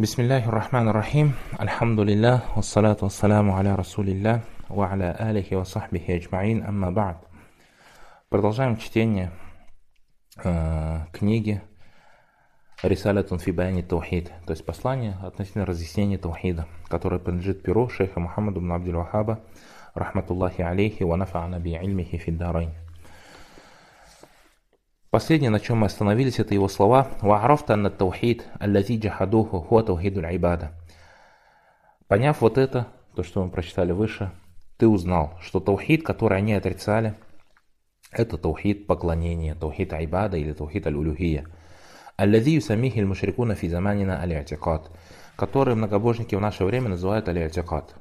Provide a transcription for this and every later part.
بسم الله الرحمن الرحيم الحمد لله والصلاة والسلام على رسول الله وعلى آله وصحبه أجمعين أما بعد Продолжаем чтение э, книги Рисалятун фи баяни таухид, то есть послание относительно разъяснения таухида, которое принадлежит перу шейха Мухаммаду бн Абдул Вахаба, рахматуллахи алейхи, ва нафа наби ильмихи фиддарайн. Последнее, на чем мы остановились, это его слова «Ваарафта анна таухид, аллази джахадуху хуа таухиду айбада». Поняв вот это, то, что мы прочитали выше, ты узнал, что таухид, который они отрицали, это таухид поклонения, таухид айбада или таухид аль-улюхия. Аллази юсамихи мушрикуна фи заманина аль-атикат, который многобожники в наше время называют аль-атикат.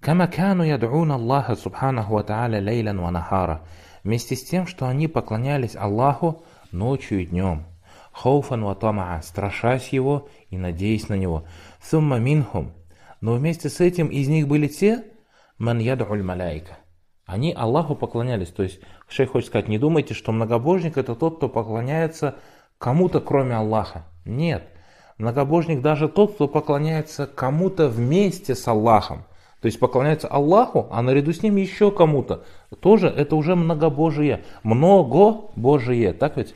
Кама кану ядуна Аллаха субханаху ва тааля лейлян ва нахара – вместе с тем, что они поклонялись Аллаху ночью и днем. Хауфан ватамаа, страшась его и надеясь на него. Сумма минхум. Но вместе с этим из них были те, ман ядуль маляйка. Они Аллаху поклонялись. То есть, шейх хочет сказать, не думайте, что многобожник это тот, кто поклоняется кому-то, кроме Аллаха. Нет. Многобожник даже тот, кто поклоняется кому-то вместе с Аллахом. То есть поклоняется Аллаху, а наряду с ним еще кому-то. Тоже это уже многобожие. Много Божие, так ведь?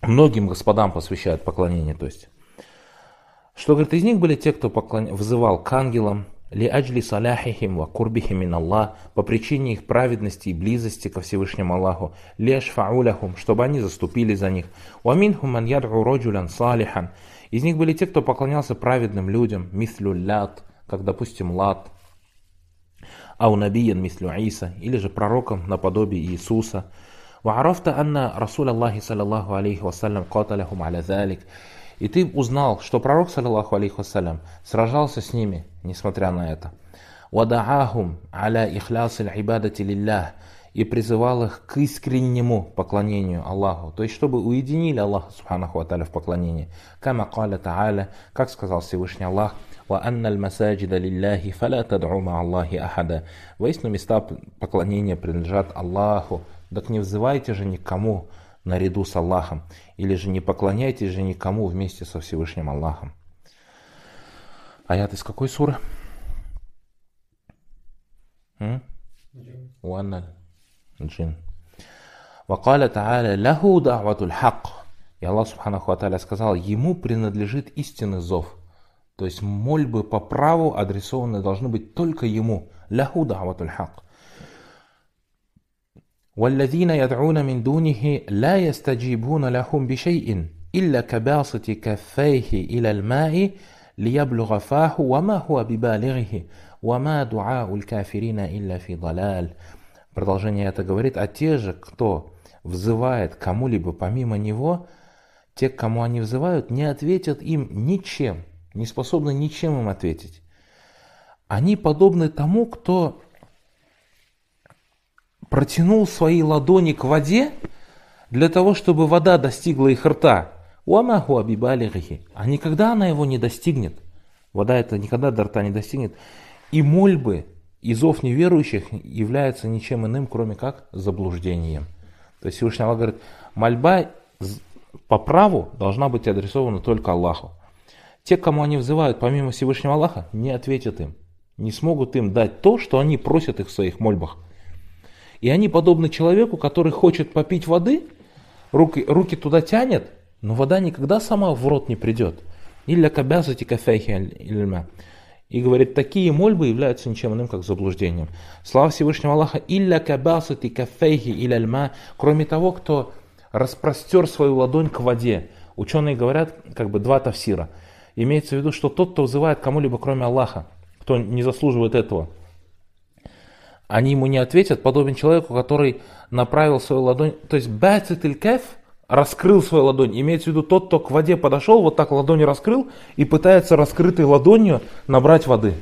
Многим господам посвящают поклонение, то есть. Что, говорит, из них были те, кто поклон... взывал к ангелам, ли аджли саляхихим ва курбихим мин Аллах, по причине их праведности и близости ко Всевышнему Аллаху, ли ашфауляхум, чтобы они заступили за них, ва минхум ман ядру роджулян салихан, из них были те, кто поклонялся праведным людям, мислю лят, как, допустим, Лат, Аунабиян мислю Иса, или же пророком наподобие Иисуса. Ваарафта анна Расул Аллахи саллаллаху алейхи вассалям каталяхум аля залик. И ты узнал, что пророк, саллаллаху алейхи вассалям, сражался с ними, несмотря на это. Вадаахум аля ихляс ибадати лиллях и призывал их к искреннему поклонению Аллаху, то есть чтобы уединили Аллаха Субханаху Аталя в поклонении. Кама каля тааля, как сказал Всевышний Аллах, وَأَنَّ الْمَسَاجِدَ لِلَّهِ فَلَا تَدْعُوا مَعَ اللَّهِ أَحَدًا Воистину места поклонения принадлежат Аллаху, так не взывайте же никому наряду с Аллахом, или же не поклоняйтесь же никому вместе со Всевышним Аллахом. Аят из какой суры? Уанна джин. Вакаля та'аля лаху да'ватуль хак. И Аллах Субханаху Аталя сказал, ему принадлежит истинный зов – то есть мольбы по праву адресованы должны быть только ему. Ляху даватуль хак. والذين يدعون من دونه لا يستجيبون لهم بشيء إلا كباسط كفيه إلى الماء ليبلغ فاه وما هو ببالغه وما دعاء الكافرين إلا في ضلال Продолжение это говорит, а те же, кто взывает кому-либо помимо него, те, к кому они взывают, не ответят им ничем, не способны ничем им ответить. Они подобны тому, кто протянул свои ладони к воде для того, чтобы вода достигла их рта. Уамаху абибалихи. А никогда она его не достигнет. Вода это никогда до рта не достигнет. И мольбы, и зов неверующих являются ничем иным, кроме как заблуждением. То есть Всевышний Аллах говорит, мольба по праву должна быть адресована только Аллаху. Те, кому они взывают, помимо Всевышнего Аллаха, не ответят им. Не смогут им дать то, что они просят их в своих мольбах. И они подобны человеку, который хочет попить воды, руки, руки туда тянет, но вода никогда сама в рот не придет. Или кабязати кафехи ильма. И говорит, такие мольбы являются ничем иным, как заблуждением. Слава Всевышнего Аллаха, илля кабасати кафейхи или альма, кроме того, кто распростер свою ладонь к воде. Ученые говорят, как бы два тафсира. Имеется в виду, что тот, кто вызывает кому-либо, кроме Аллаха, кто не заслуживает этого, они ему не ответят, подобен человеку, который направил свою ладонь, то есть бацит иль кеф, раскрыл свою ладонь. Имеется в виду тот, кто к воде подошел, вот так ладонь раскрыл и пытается раскрытой ладонью набрать воды.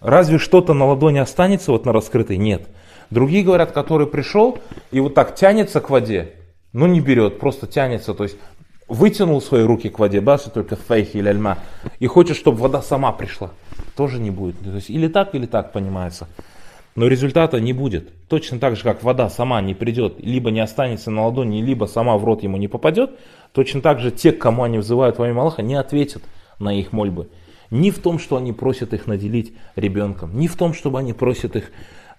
Разве что-то на ладони останется, вот на раскрытой? Нет. Другие говорят, который пришел и вот так тянется к воде, но не берет, просто тянется. То есть вытянул свои руки к воде, басы только фейхи или альма, и хочешь, чтобы вода сама пришла, тоже не будет. То есть или так, или так понимается. Но результата не будет. Точно так же, как вода сама не придет, либо не останется на ладони, либо сама в рот ему не попадет, точно так же те, к кому они взывают во имя Аллаха, не ответят на их мольбы. Ни в том, что они просят их наделить ребенком, ни в том, чтобы они просят их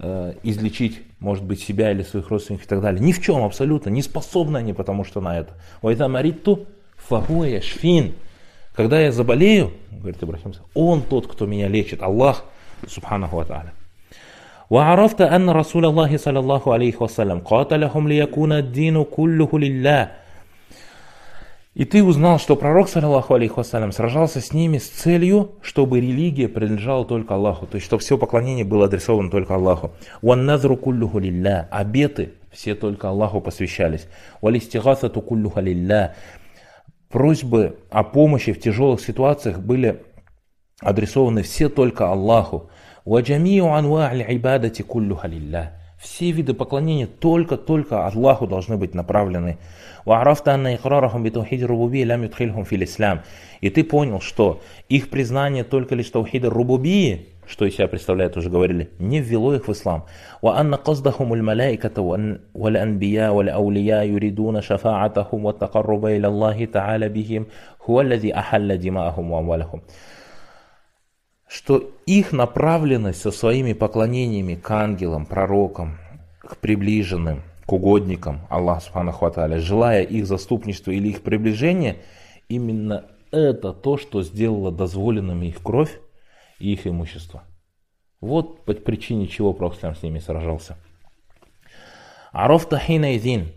Э, излечить, может быть, себя или своих родственников и так далее. Ни в чем абсолютно, не способны они, потому что на это. это Мариту фахуя шфин. Когда я заболею, говорит Ибрахим, он тот, кто меня лечит, Аллах, субханаху ва та'аля. وعرفت أن رسول الله صلى الله عليه وسلم قاتلهم ليكون الدين كله لله и ты узнал, что пророк, саллиллаху алейхи вассалям, сражался с ними с целью, чтобы религия принадлежала только Аллаху, то есть, чтобы все поклонение было адресовано только Аллаху. «Ванназру куллюху лилля» – обеты все только Аллаху посвящались. «Валистигасату куллюха лилля» – просьбы о помощи в тяжелых ситуациях были адресованы все только Аллаху. «Ваджамию анва аль-ибадати куллюха лилля» – все виды поклонения только-только Аллаху должны быть направлены. وعرفت أن إقرارهم بتوحيد الربوبية لم يدخلهم في الإسلام. И ты понял, что их признание только лишь таухида рубубии, что из себя представляет, уже говорили, не ввело их в ислам. وأن قصدهم الملائكة والأنبياء والأولياء يريدون شفاعتهم والتقرب إلى الله تعالى بهم هو الذي أحل دماءهم وأموالهم. что их направленность со своими поклонениями к ангелам, пророкам, к приближенным, к угодникам Аллаха Субханаху желая их заступничества или их приближения, именно это то, что сделало дозволенными их кровь и их имущество. Вот по причине чего Пророк с ними сражался. Арафта хинайзин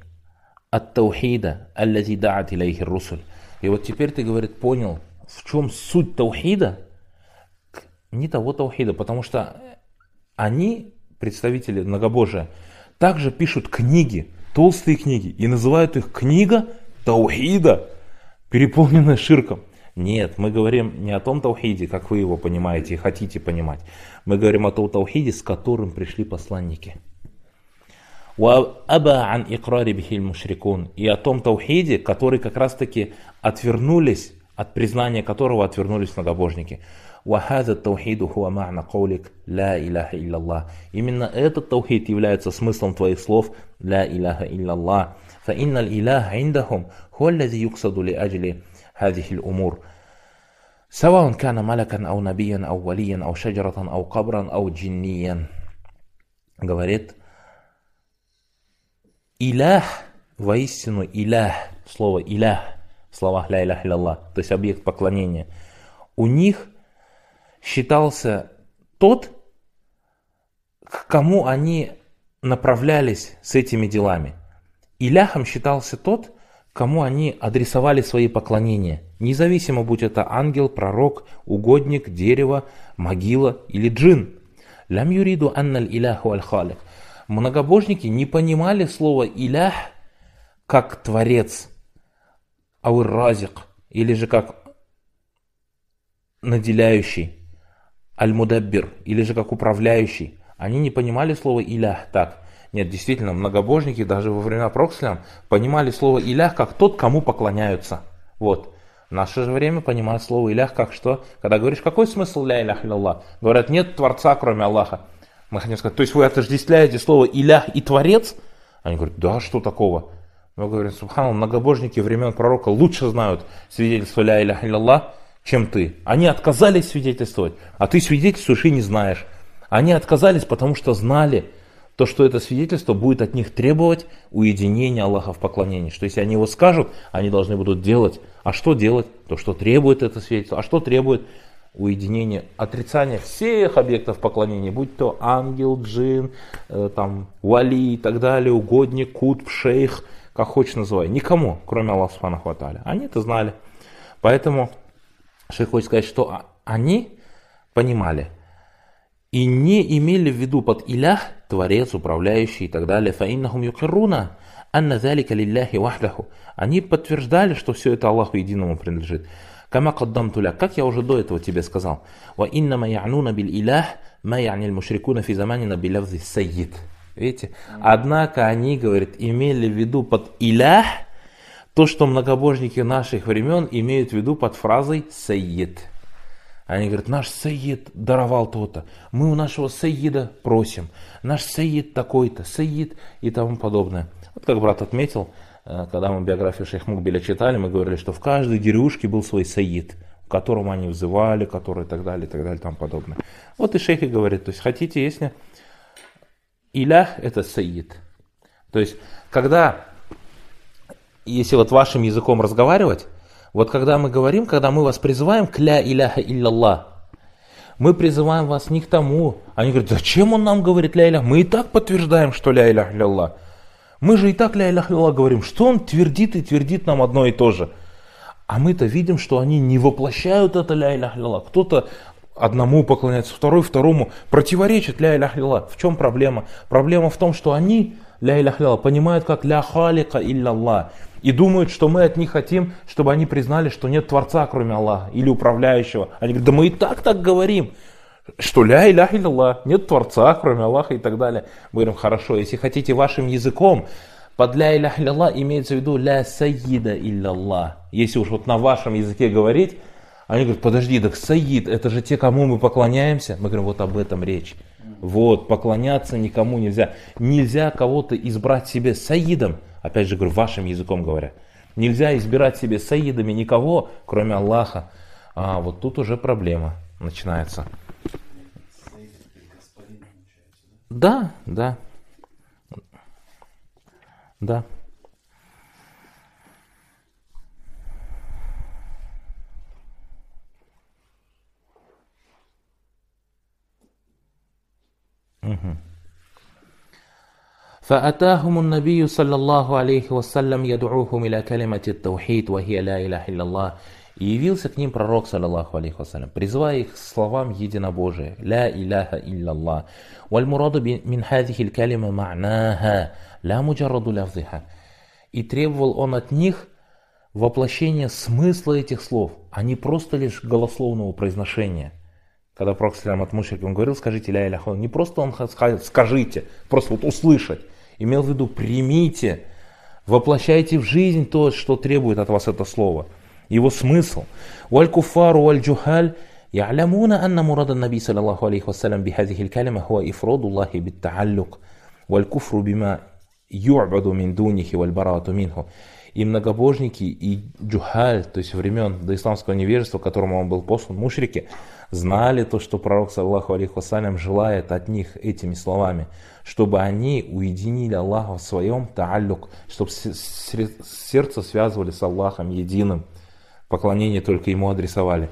от таухида, аллази даат илейхи русуль. И вот теперь ты, говорит, понял, в чем суть таухида, не того таухида, потому что они, представители многобожия, также пишут книги, толстые книги, и называют их книга Таухида, переполненная ширком. Нет, мы говорим не о том таухиде, как вы его понимаете и хотите понимать. Мы говорим о том таухиде, с которым пришли посланники. И о том таухиде, который как раз таки отвернулись, от признания которого отвернулись многобожники. وهذا التوحيد هو معنى قولك لا إله إلا الله именно этот التوحيد является смыслом твоих слов لا إله إلا الله فإن الإله عندهم هو الذي يقصد لأجل هذه الأمور سواء كان ملكا أو نبيا أو وليا أو شجرة أو قبرا أو جنيا говорит إله воистину إله слово Илях в словах Ля Илях Иляллах, то есть объект поклонения, у них считался тот, к кому они направлялись с этими делами. Иляхом считался тот, кому они адресовали свои поклонения, независимо будь это ангел, пророк, угодник, дерево, могила или джин. Лям юриду анналь иляху аль халик. Многобожники не понимали слова «илях» как «творец», аур разик, или же как «наделяющий» аль-мудаббир, или же как управляющий. Они не понимали слово «илях» так. Нет, действительно, многобожники даже во времена Прокслям понимали слово «илях» как тот, кому поклоняются. Вот. В наше же время понимают слово «илях» как что? Когда говоришь, какой смысл «ля илях илля Говорят, нет Творца, кроме Аллаха. Мы хотим сказать, то есть вы отождествляете слово «илях» и «творец»? Они говорят, да, что такого? Мы говорим, субхану, многобожники времен пророка лучше знают свидетельство «ля илях илля чем ты. Они отказались свидетельствовать, а ты свидетельствуешь и не знаешь. Они отказались, потому что знали, то, что это свидетельство будет от них требовать уединения Аллаха в поклонении. Что если они его скажут, они должны будут делать. А что делать? То, что требует это свидетельство. А что требует уединение, отрицание всех объектов поклонения, будь то ангел, джин, э, там, вали и так далее, угодник, кутб, шейх, как хочешь называй, никому, кроме Аллаха Субхану Они это знали. Поэтому Шейх хочет сказать, что а, они понимали и не имели в виду под илях творец, управляющий и так далее. Фаиннахум юкируна анна залика лилляхи вахдаху. Они подтверждали, что все это Аллаху единому принадлежит. Кама каддам туля, как я уже до этого тебе сказал. Ва инна ма я'нуна бил илях ма я'нил мушрикуна фи заманина билявзи сайид. Видите? Однако они, говорит, имели в виду под илях то, что многобожники наших времен имеют в виду под фразой «саид». Они говорят, наш саид даровал то-то, мы у нашего саида просим, наш саид такой-то, саид и тому подобное. Вот как брат отметил, э, когда мы биографию Шейх Мукбеля читали, мы говорили, что в каждой деревушке был свой саид, к которому они взывали, который и так далее, и так далее, и тому подобное. Вот и шейх и говорит, то есть хотите, если Илях – это саид. То есть, когда если вот вашим языком разговаривать, вот когда мы говорим, когда мы вас призываем к ля иляха илляллах, мы призываем вас не к тому. Они говорят, зачем он нам говорит ля иляха? Мы и так подтверждаем, что ля иляха илляллах. Мы же и так ля иляха илляллах говорим. Что он твердит и твердит нам одно и то же? А мы-то видим, что они не воплощают это ля иляха илляллах. Кто-то одному поклоняется, второй второму, противоречит ля иляха илляллах. В чем проблема? Проблема в том, что они ля иляха илляллах понимают как ля халика илляллах и думают, что мы от них хотим, чтобы они признали, что нет Творца, кроме Аллаха или управляющего. Они говорят, да мы и так так говорим, что ля и илля, нет Творца, кроме Аллаха и так далее. Мы говорим, хорошо, если хотите вашим языком, под ля и илля имеется в виду ля саида илля Если уж вот на вашем языке говорить, они говорят, подожди, так саид, это же те, кому мы поклоняемся. Мы говорим, вот об этом речь. Вот, поклоняться никому нельзя. Нельзя кого-то избрать себе саидом. Опять же говорю, вашим языком говоря. Нельзя избирать себе саидами никого, кроме Аллаха. А вот тут уже проблема начинается. Да, да. Да. Угу. فأتاهم النبي صلى الله عليه وسلم يدعوهم إلى كلمة التوحيد وهي لا إله إلا الله И явился к ним пророк, саллаллаху алейхи вассалям, призывая их словам единобожия, «Ля иляха илляллах». «Вальмураду мин хазихи калима ма'наха, ля муджарраду лявзиха». И требовал он от них воплощение смысла этих слов, а не просто лишь голословного произношения. Когда пророк, салям, от мушриков говорил, скажите «ля иляха», не просто он сказал: скажите, просто вот услышать, Имел в виду, примите, воплощайте в жизнь то, что требует от вас это слово, его смысл. والكفار والجهال يعلمون أن مراد النبي صلى الله عليه وسلم بهذه الكلمة هو إفراد الله بالتعلق والكفر بما يعبد من دونه والبراءة منه и многобожники, и джухаль, то есть времен до исламского невежества, которому он был послан, мушрики, знали то, что пророк, саллаху алейхи желает от них этими словами, чтобы они уединили Аллаха в своем тааллюк, чтобы сердце связывали с Аллахом единым, поклонение только ему адресовали.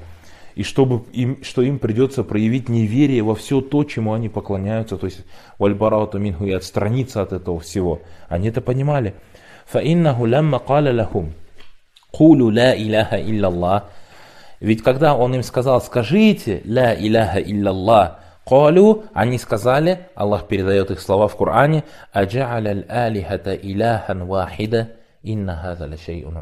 И чтобы им, что им придется проявить неверие во все то, чему они поклоняются, то есть вальбарату минху и отстраниться от этого всего. Они это понимали. فإنه لما قال لهم قولوا لا إله إلا الله ведь когда он им сказал, скажите «Ла иляха илляллах», Колю, они сказали, Аллах передает их слова в Коране, «Аджа'аля аль-алихата иляхан вахида, инна хаза лашейун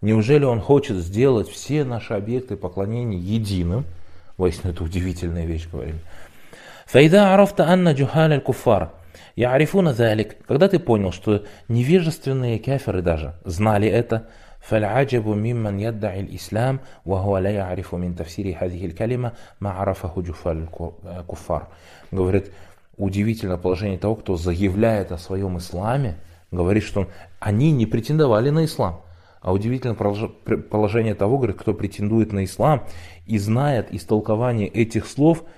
Неужели он хочет сделать все наши объекты поклонения единым? Воистину, это удивительная вещь, говорим. «Файда арафта анна джухаля аль я арифуна залик. Когда ты понял, что невежественные каферы даже знали это, فالعجب ممن يدعي الإسلام وهو لا يعرف من تفسير هذه الكلمة ما عرفه جفال الكفار. Говорит, удивительное положение того, кто заявляет о своем исламе, говорит, что они не претендовали на ислам. А удивительно положение того, говорит, кто претендует на ислам и знает из толкования этих слов –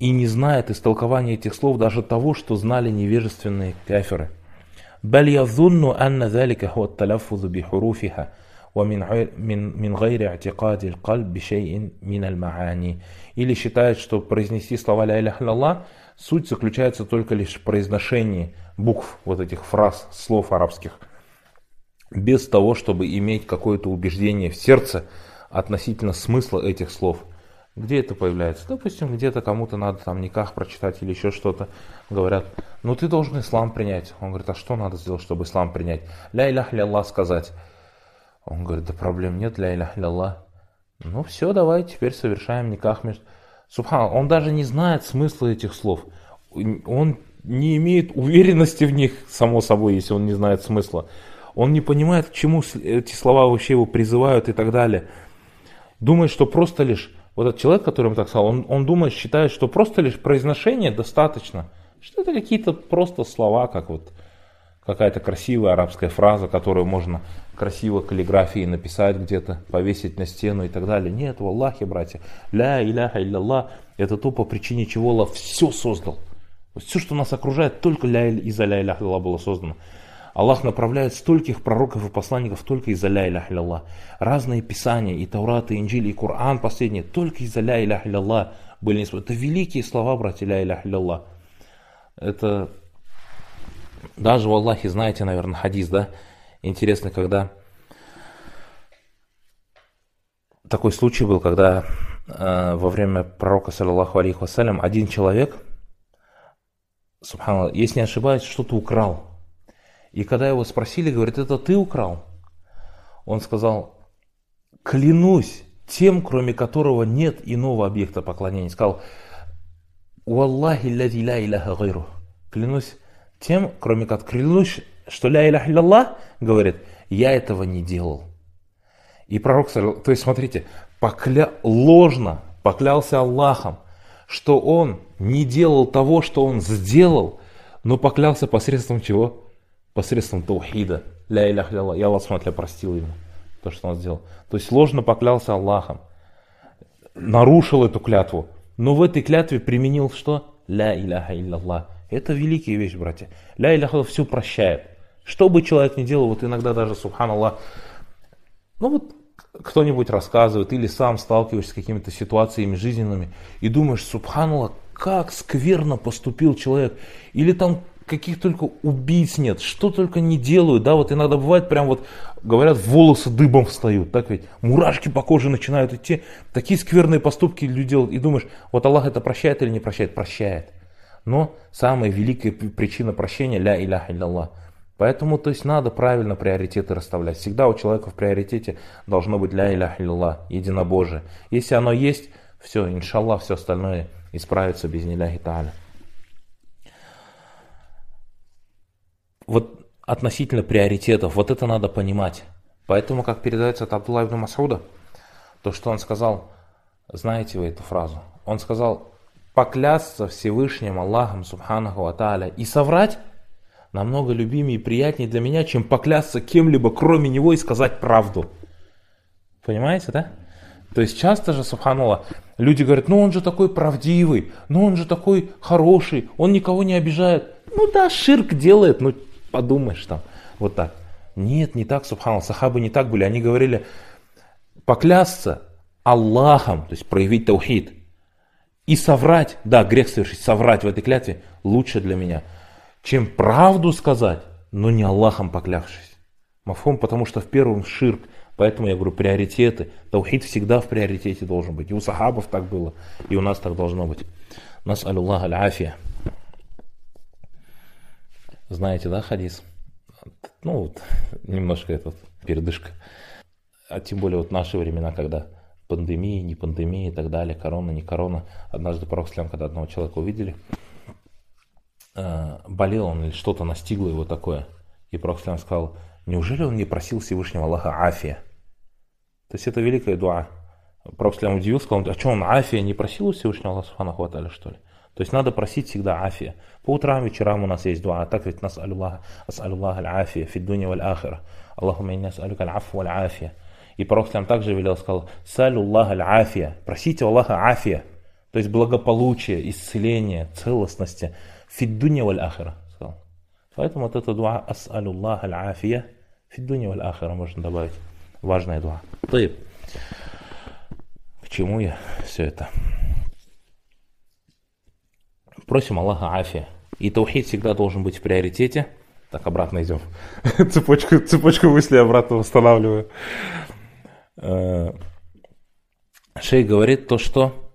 и не знает истолкования этих слов даже того, что знали невежественные кафиры. بل يظن أن ذلك هو التلفظ بحروفها ومن من, من غير اعتقاد القلب بشيء من المعاني или считает, что произнести слова ля иляха илля суть заключается только лишь в произношении букв вот этих фраз, слов арабских, без того, чтобы иметь какое-то убеждение в сердце относительно смысла этих слов – где это появляется? Допустим, где-то кому-то надо там никах прочитать или еще что-то. Говорят, ну ты должен ислам принять. Он говорит, а что надо сделать, чтобы ислам принять? Ля илях ляллах сказать. Он говорит, да проблем нет, ля илях ляллах. Ну все, давай теперь совершаем никах между... Субхан, он даже не знает смысла этих слов. Он не имеет уверенности в них, само собой, если он не знает смысла. Он не понимает, к чему эти слова вообще его призывают и так далее. Думает, что просто лишь вот этот человек, который ему так сказал, он, он думает, считает, что просто лишь произношение достаточно, что это какие-то просто слова, как вот какая-то красивая арабская фраза, которую можно красиво каллиграфией написать где-то, повесить на стену и так далее. Нет, в Аллахе, братья, ля иляха илля это то, по причине чего Аллах все создал. Все, что нас окружает, только ля из-за ля иляха было создано. Аллах направляет стольких пророков и посланников только из-за ля иля Аллах. Разные писания, и Таурат, и Инджили, и Коран последние, только из-за ля иля Аллах были неспособны. Это великие слова, братья ля иля Аллах. Это даже в Аллахе, знаете, наверное, хадис, да? Интересно, когда такой случай был, когда э, во время пророка, саллиллаху алейхи вассалям, один человек, субханаллах, если не ошибаюсь, что-то украл и когда его спросили, говорит, это ты украл? Он сказал, клянусь тем, кроме которого нет иного объекта поклонения. Сказал, Уаллахи лади ля иляха гайру. Клянусь тем, кроме как клянусь, что ля иляха илля говорит, я этого не делал. И пророк, то есть смотрите, покля... ложно поклялся Аллахом, что он не делал того, что он сделал, но поклялся посредством чего? посредством таухида. Ля иля хля И Аллах смотря простил ему то, что он сделал. То есть ложно поклялся Аллахом. Нарушил эту клятву. Но в этой клятве применил что? Ля иляха Аллах. Это великие вещи, братья. Ля иляха все прощает. Что бы человек ни делал, вот иногда даже, субханаллах, ну вот кто-нибудь рассказывает или сам сталкиваешься с какими-то ситуациями жизненными и думаешь, субханаллах, как скверно поступил человек. Или там каких только убийц нет, что только не делают, да, вот иногда бывает прям вот, говорят, волосы дыбом встают, так ведь, мурашки по коже начинают идти, такие скверные поступки люди делают, и думаешь, вот Аллах это прощает или не прощает? Прощает. Но самая великая причина прощения – ля иляха Аллах. Поэтому, то есть, надо правильно приоритеты расставлять. Всегда у человека в приоритете должно быть ля иляха Аллах, единобожие. Если оно есть, все, иншаллах, все остальное исправится без ниляхи тааля. вот относительно приоритетов, вот это надо понимать. Поэтому, как передается от Абдулла ибн Масуда, то, что он сказал, знаете вы эту фразу, он сказал, поклясться Всевышним Аллахом, Субханаху Аталя, и соврать намного любимее и приятнее для меня, чем поклясться кем-либо, кроме него, и сказать правду. Понимаете, да? То есть часто же, Субханаллах, люди говорят, ну он же такой правдивый, ну он же такой хороший, он никого не обижает. Ну да, ширк делает, но подумаешь там, вот так. Нет, не так, субханаллах, сахабы не так были. Они говорили, поклясться Аллахом, то есть проявить таухид, и соврать, да, грех совершить, соврать в этой клятве лучше для меня, чем правду сказать, но не Аллахом поклявшись. Мафом, потому что в первом ширк, поэтому я говорю, приоритеты. Таухид всегда в приоритете должен быть. И у сахабов так было, и у нас так должно быть. Нас аллах аль-афия. Знаете, да, хадис? Ну, вот, немножко этот передышка. А тем более вот наши времена, когда пандемии не пандемии и так далее, корона, не корона. Однажды пророк Слям, когда одного человека увидели, а, болел он или что-то настигло его такое. И пророк Слям сказал, неужели он не просил Всевышнего Аллаха Афия? То есть это великая дуа. Пророк Слям удивился, сказал, а что он Афия не просил у Всевышнего Аллаха хватали что ли? То есть надо просить всегда афия. По утрам, вечерам у нас есть дуа. Так ведь нас аллах, ас'алюллах аль-афия, фиддуни валь ахира. Аллахума инни ас'алюка аль-афу аль-афия. И пророк Слям также велел, сказал, салюллах аль-афия, просите Аллаха афия. То есть благополучие, исцеление, целостности. Фиддуни валь ахира. Сказал. Поэтому вот это дуа ас-Саллаллахи ас'алюллах аль-афия, фиддуни валь ахира можно добавить. Важная дуа. Ты. К чему я все это? Просим Аллаха афия. И таухид всегда должен быть в приоритете. Так, обратно идем. цепочку, цепочку мыслей обратно восстанавливаю. Э, Шей говорит то, что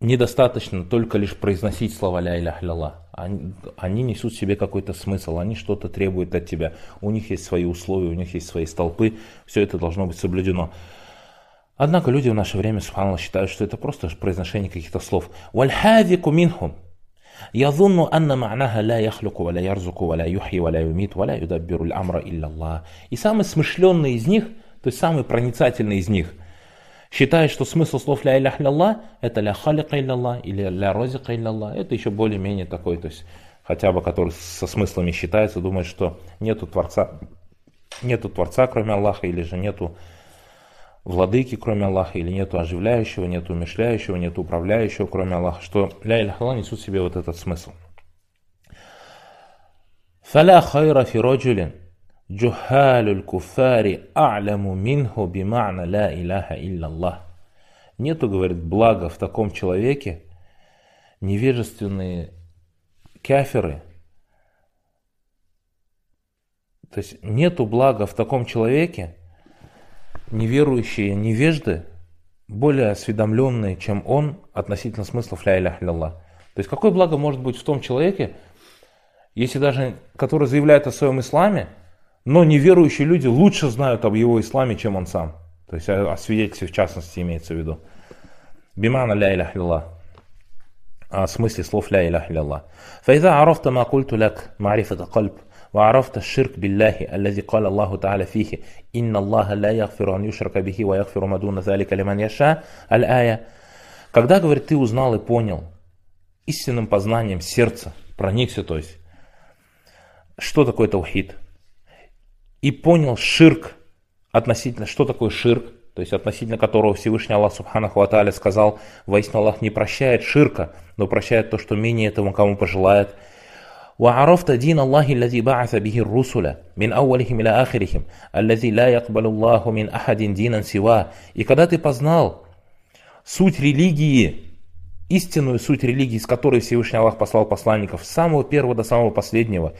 недостаточно только лишь произносить слова ля иля хляла. Они, они несут в себе какой-то смысл, они что-то требуют от тебя. У них есть свои условия, у них есть свои столпы, все это должно быть соблюдено. Однако люди в наше время, субханаллах, считают, что это просто произношение каких-то слов. «Вальхавику минхум» يظن أن معناها لا يخلق ولا يرزق ولا يحيي ولا يميت ولا يدبر الأمر إلا الله. И самый смышленный из них, то есть самый проницательный из них, считает, что смысл слов «ля илях лялла» — это «ля халика илялла» или «ля розика илялла». Это еще более-менее такой, то есть хотя бы который со смыслами считается, думает, что нету Творца, нету Творца, кроме Аллаха, или же нету владыки, кроме Аллаха, или нету оживляющего, нету умешляющего, нету управляющего, кроме Аллаха, что ля иляхалла несут в себе вот этот смысл. Фаля хайра фироджулин джухалюль куфари а'ляму минху бима'на ля иляха илляллах. Нету, говорит, блага в таком человеке, невежественные каферы, то есть нету блага в таком человеке, неверующие невежды более осведомленные, чем он относительно смысла ля иляха илlallah. То есть какое благо может быть в том человеке, если даже, который заявляет о своем исламе, но неверующие люди лучше знают об его исламе, чем он сам. То есть о, свидетельстве в частности имеется в виду. Бимана ля иляха илlallah. О а, смысле слов ля иляха илlallah. Файза арафта ма культу лак марифата кальб. وعرفت الشرك بالله الذي قال الله تعالى فيه إن الله لا يغفر أن يشرك به ويغفر ما دون ذلك لمن يشاء الآية Когда, говорит, ты узнал и понял истинным познанием сердца, проникся, то есть, что такое таухид, и понял ширк относительно, что такое ширк, то есть относительно которого Всевышний Аллах Субханаху Аталя сказал, воистину Аллах не прощает ширка, но прощает то, что менее этому кому пожелает, وعرفت دين الله الذي بعث به الرسل من أولهم إلى آخرهم الذي لا يقبل الله من أحد دينا سواه и когда ты познал суть религии истинную суть религии, с которой Всевышний Аллах послал посланников, с самого первого до самого последнего,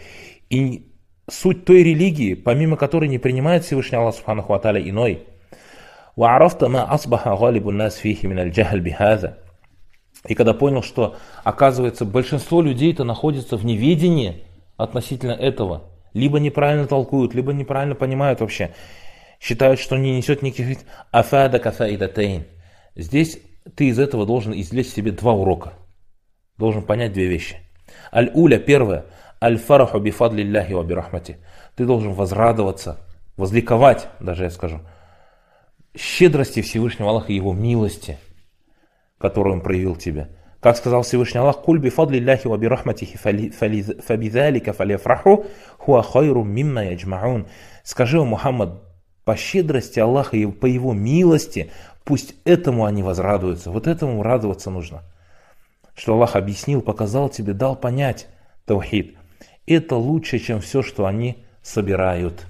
и суть той религии, помимо которой не принимает Всевышний Аллах Субханаху Аталя иной. وعرفت ما أصبح غالب الناس فيه من الجهل بهذا и когда понял, что, оказывается, большинство людей-то находится в неведении относительно этого, либо неправильно толкуют, либо неправильно понимают вообще, считают, что не несет никаких афада кафаида тейн. Здесь ты из этого должен извлечь себе два урока. Должен понять две вещи. Аль-Уля, первое. Аль-Фараху ляхи ва бирахмати. Ты должен возрадоваться, возликовать, даже я скажу, щедрости Всевышнего Аллаха и Его милости – которую он проявил тебе. Как сказал Всевышний Аллах, «Куль би фадли ляхи ва би рахматихи фабидзалика фалефраху хуа хайру мимма яджмаун». Скажи, о Мухаммад, по щедрости Аллаха и по его милости, пусть этому они возрадуются. Вот этому радоваться нужно. Что Аллах объяснил, показал тебе, дал понять таухид. Это лучше, чем все, что они собирают.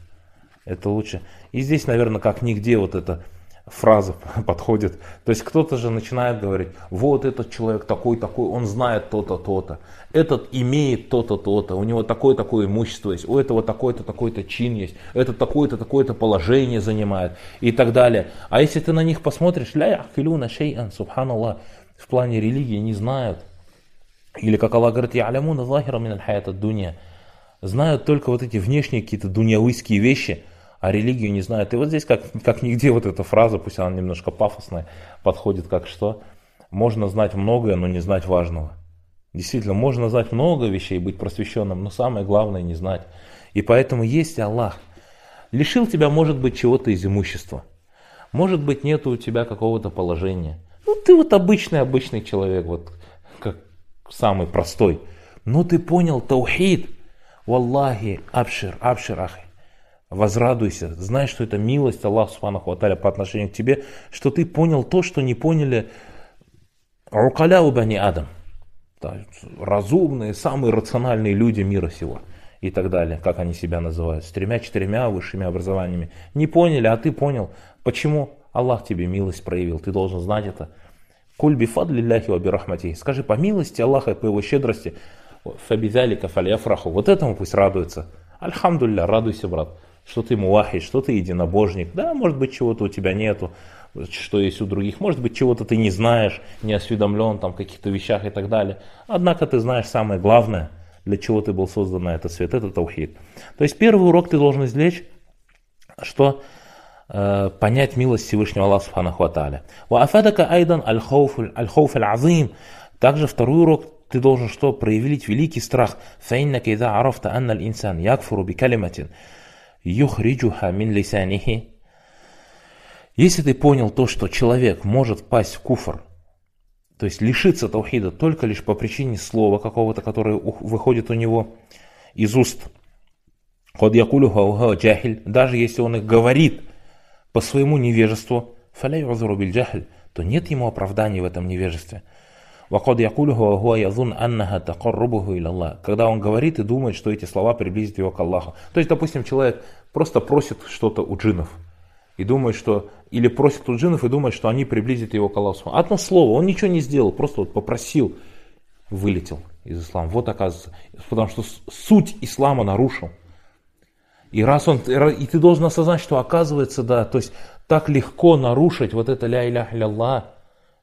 Это лучше. И здесь, наверное, как нигде вот это фраза подходит. То есть кто-то же начинает говорить, вот этот человек такой-такой, он знает то-то, то-то. Этот имеет то-то, то-то, у него такое-такое имущество есть, у этого такой-то, такой-то чин есть, этот такое-то, такое-то положение занимает и так далее. А если ты на них посмотришь, ля яхилюна шейан, субханаллах, в плане религии не знают. Или как Аллах говорит, я алямуна захира миналь дуния. Знают только вот эти внешние какие-то дунявыйские вещи – а религию не знают. И вот здесь как, как нигде вот эта фраза, пусть она немножко пафосная, подходит как что. Можно знать многое, но не знать важного. Действительно, можно знать много вещей, и быть просвещенным, но самое главное не знать. И поэтому есть Аллах. Лишил тебя, может быть, чего-то из имущества. Может быть, нет у тебя какого-то положения. Ну, ты вот обычный-обычный человек, вот как самый простой. Но ну, ты понял таухид. Валлахи, абшир, абшир, ахи возрадуйся, знай, что это милость Аллаха Субхану Хваталя по отношению к тебе, что ты понял то, что не поняли Рукаля убани Адам, разумные, самые рациональные люди мира сего и так далее, как они себя называют, с тремя-четырьмя высшими образованиями. Не поняли, а ты понял, почему Аллах тебе милость проявил, ты должен знать это. Куль бифадлилляхи ва бирахмати. Скажи, по милости Аллаха и по его щедрости, фабидалика фаляфраху. Вот этому пусть радуется. Альхамдулля, радуйся, брат что ты муахид, что ты единобожник, да, может быть, чего-то у тебя нету, что есть у других, может быть, чего-то ты не знаешь, не осведомлен там в каких-то вещах и так далее. Однако ты знаешь самое главное, для чего ты был создан на этот свет, это таухид. То есть первый урок ты должен извлечь, что э, понять милость Всевышнего Аллаха Субханаху Аталя. Ва афадака айдан аль-хауф аль-азим. Также второй урок ты должен что? Проявить великий страх. Фаинна кейда арафта анна аль-инсан якфуру бикалиматин. калиматин юхриджуха мин лисянихи. Если ты понял то, что человек может впасть в куфр, то есть лишиться таухида только лишь по причине слова какого-то, которое выходит у него из уст, Ход джахиль, даже если он их говорит по своему невежеству, фаляй джахиль, то нет ему оправдания в этом невежестве. Вакод якулюху хуа язун аннаха такаррубуху Аллах. Когда он говорит и думает, что эти слова приблизят его к Аллаху. То есть, допустим, человек просто просит что-то у джинов. И думает, что... Или просит у джинов и думает, что они приблизят его к Аллаху. Одно слово, он ничего не сделал, просто вот попросил, вылетел из ислама. Вот оказывается. Потому что суть ислама нарушил. И раз он, и ты должен осознать, что оказывается, да, то есть так легко нарушить вот это ля иляха ля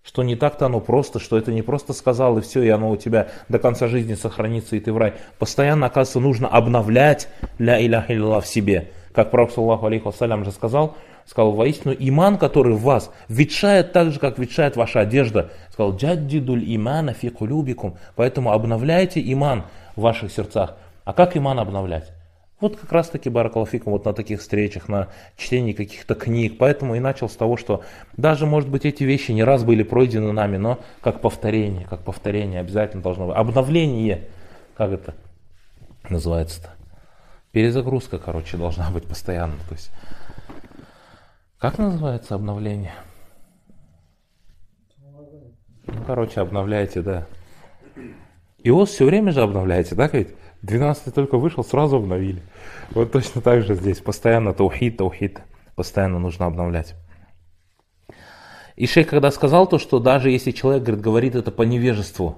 что не так-то оно просто, что это не просто сказал и все, и оно у тебя до конца жизни сохранится, и ты в рай. Постоянно, оказывается, нужно обновлять ля иляха илла в себе. Как пророк, саллаху алейхи вассалям, же сказал, сказал, воистину, иман, который в вас, ветшает так же, как ветшает ваша одежда. Сказал, джаддидуль имана фи кулюбикум. Поэтому обновляйте иман в ваших сердцах. А как иман обновлять? Вот как раз таки Баракалфикум вот на таких встречах, на чтении каких-то книг. Поэтому и начал с того, что даже, может быть, эти вещи не раз были пройдены нами, но как повторение, как повторение обязательно должно быть. Обновление, как это называется-то? Перезагрузка, короче, должна быть постоянно. То есть, как называется обновление? Ну, короче, обновляете, да. И вот все время же обновляете, так ведь? 12 только вышел, сразу обновили. Вот точно так же здесь. Постоянно таухид, таухид. Постоянно нужно обновлять. И шейх когда сказал то, что даже если человек говорит, говорит это по невежеству,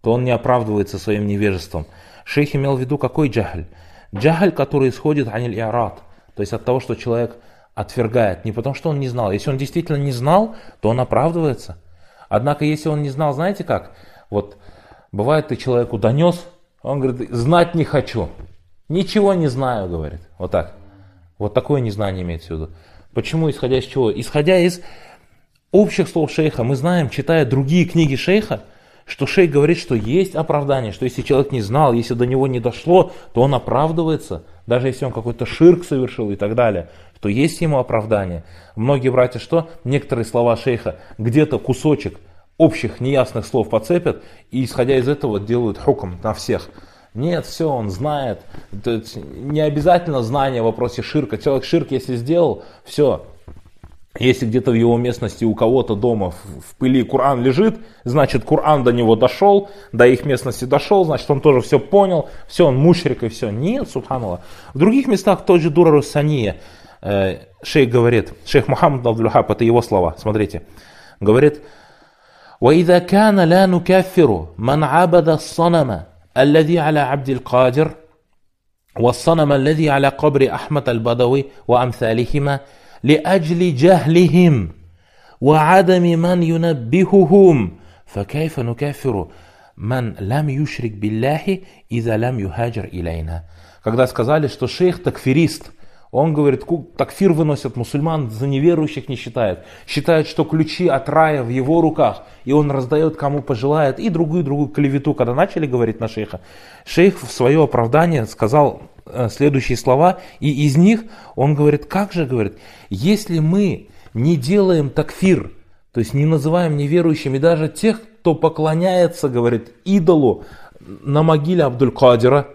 то он не оправдывается своим невежеством. Шейх имел в виду какой джахаль? Джахаль, который исходит аниль иарат, то есть от того, что человек отвергает, не потому что он не знал. Если он действительно не знал, то он оправдывается. Однако, если он не знал, знаете как? Вот бывает, ты человеку донес, он говорит, знать не хочу. Ничего не знаю, говорит. Вот так. Вот такое незнание имеется в виду. Почему, исходя из чего? Исходя из общих слов шейха, мы знаем, читая другие книги шейха, что шейх говорит, что есть оправдание, что если человек не знал, если до него не дошло, то он оправдывается, даже если он какой-то ширк совершил и так далее, то есть ему оправдание. Многие братья что? Некоторые слова шейха, где-то кусочек – общих неясных слов подцепят и исходя из этого делают хуком на всех. Нет, все, он знает. не обязательно знание в вопросе ширка. Человек ширк, если сделал, все. Если где-то в его местности у кого-то дома в, пыли Куран лежит, значит Куран до него дошел, до их местности дошел, значит он тоже все понял, все, он мушрик и все. Нет, субханала. В других местах тот же Дура Русания, э, шейх говорит, шейх Мухаммад Абдульхаб, это его слова, смотрите, говорит, وإذا كان لا نكفره من عبد الصنم الذي على عبد القادر والصنم الذي على قبر أحمد البدوي وأمثالهما لأجل جهلهم وعدم من ينبههم فكيف نكفر من لم يشرك بالله إذا لم يهاجر إلينا Когда сказали, что шейх такфирист – Он говорит, такфир выносят мусульман, за неверующих не считает. Считает, что ключи от рая в его руках, и он раздает кому пожелает, и другую-другую клевету. Когда начали говорить на шейха, шейх в свое оправдание сказал э, следующие слова, и из них он говорит, как же, говорит, если мы не делаем такфир, то есть не называем неверующими даже тех, кто поклоняется, говорит, идолу на могиле Абдуль-Кадира,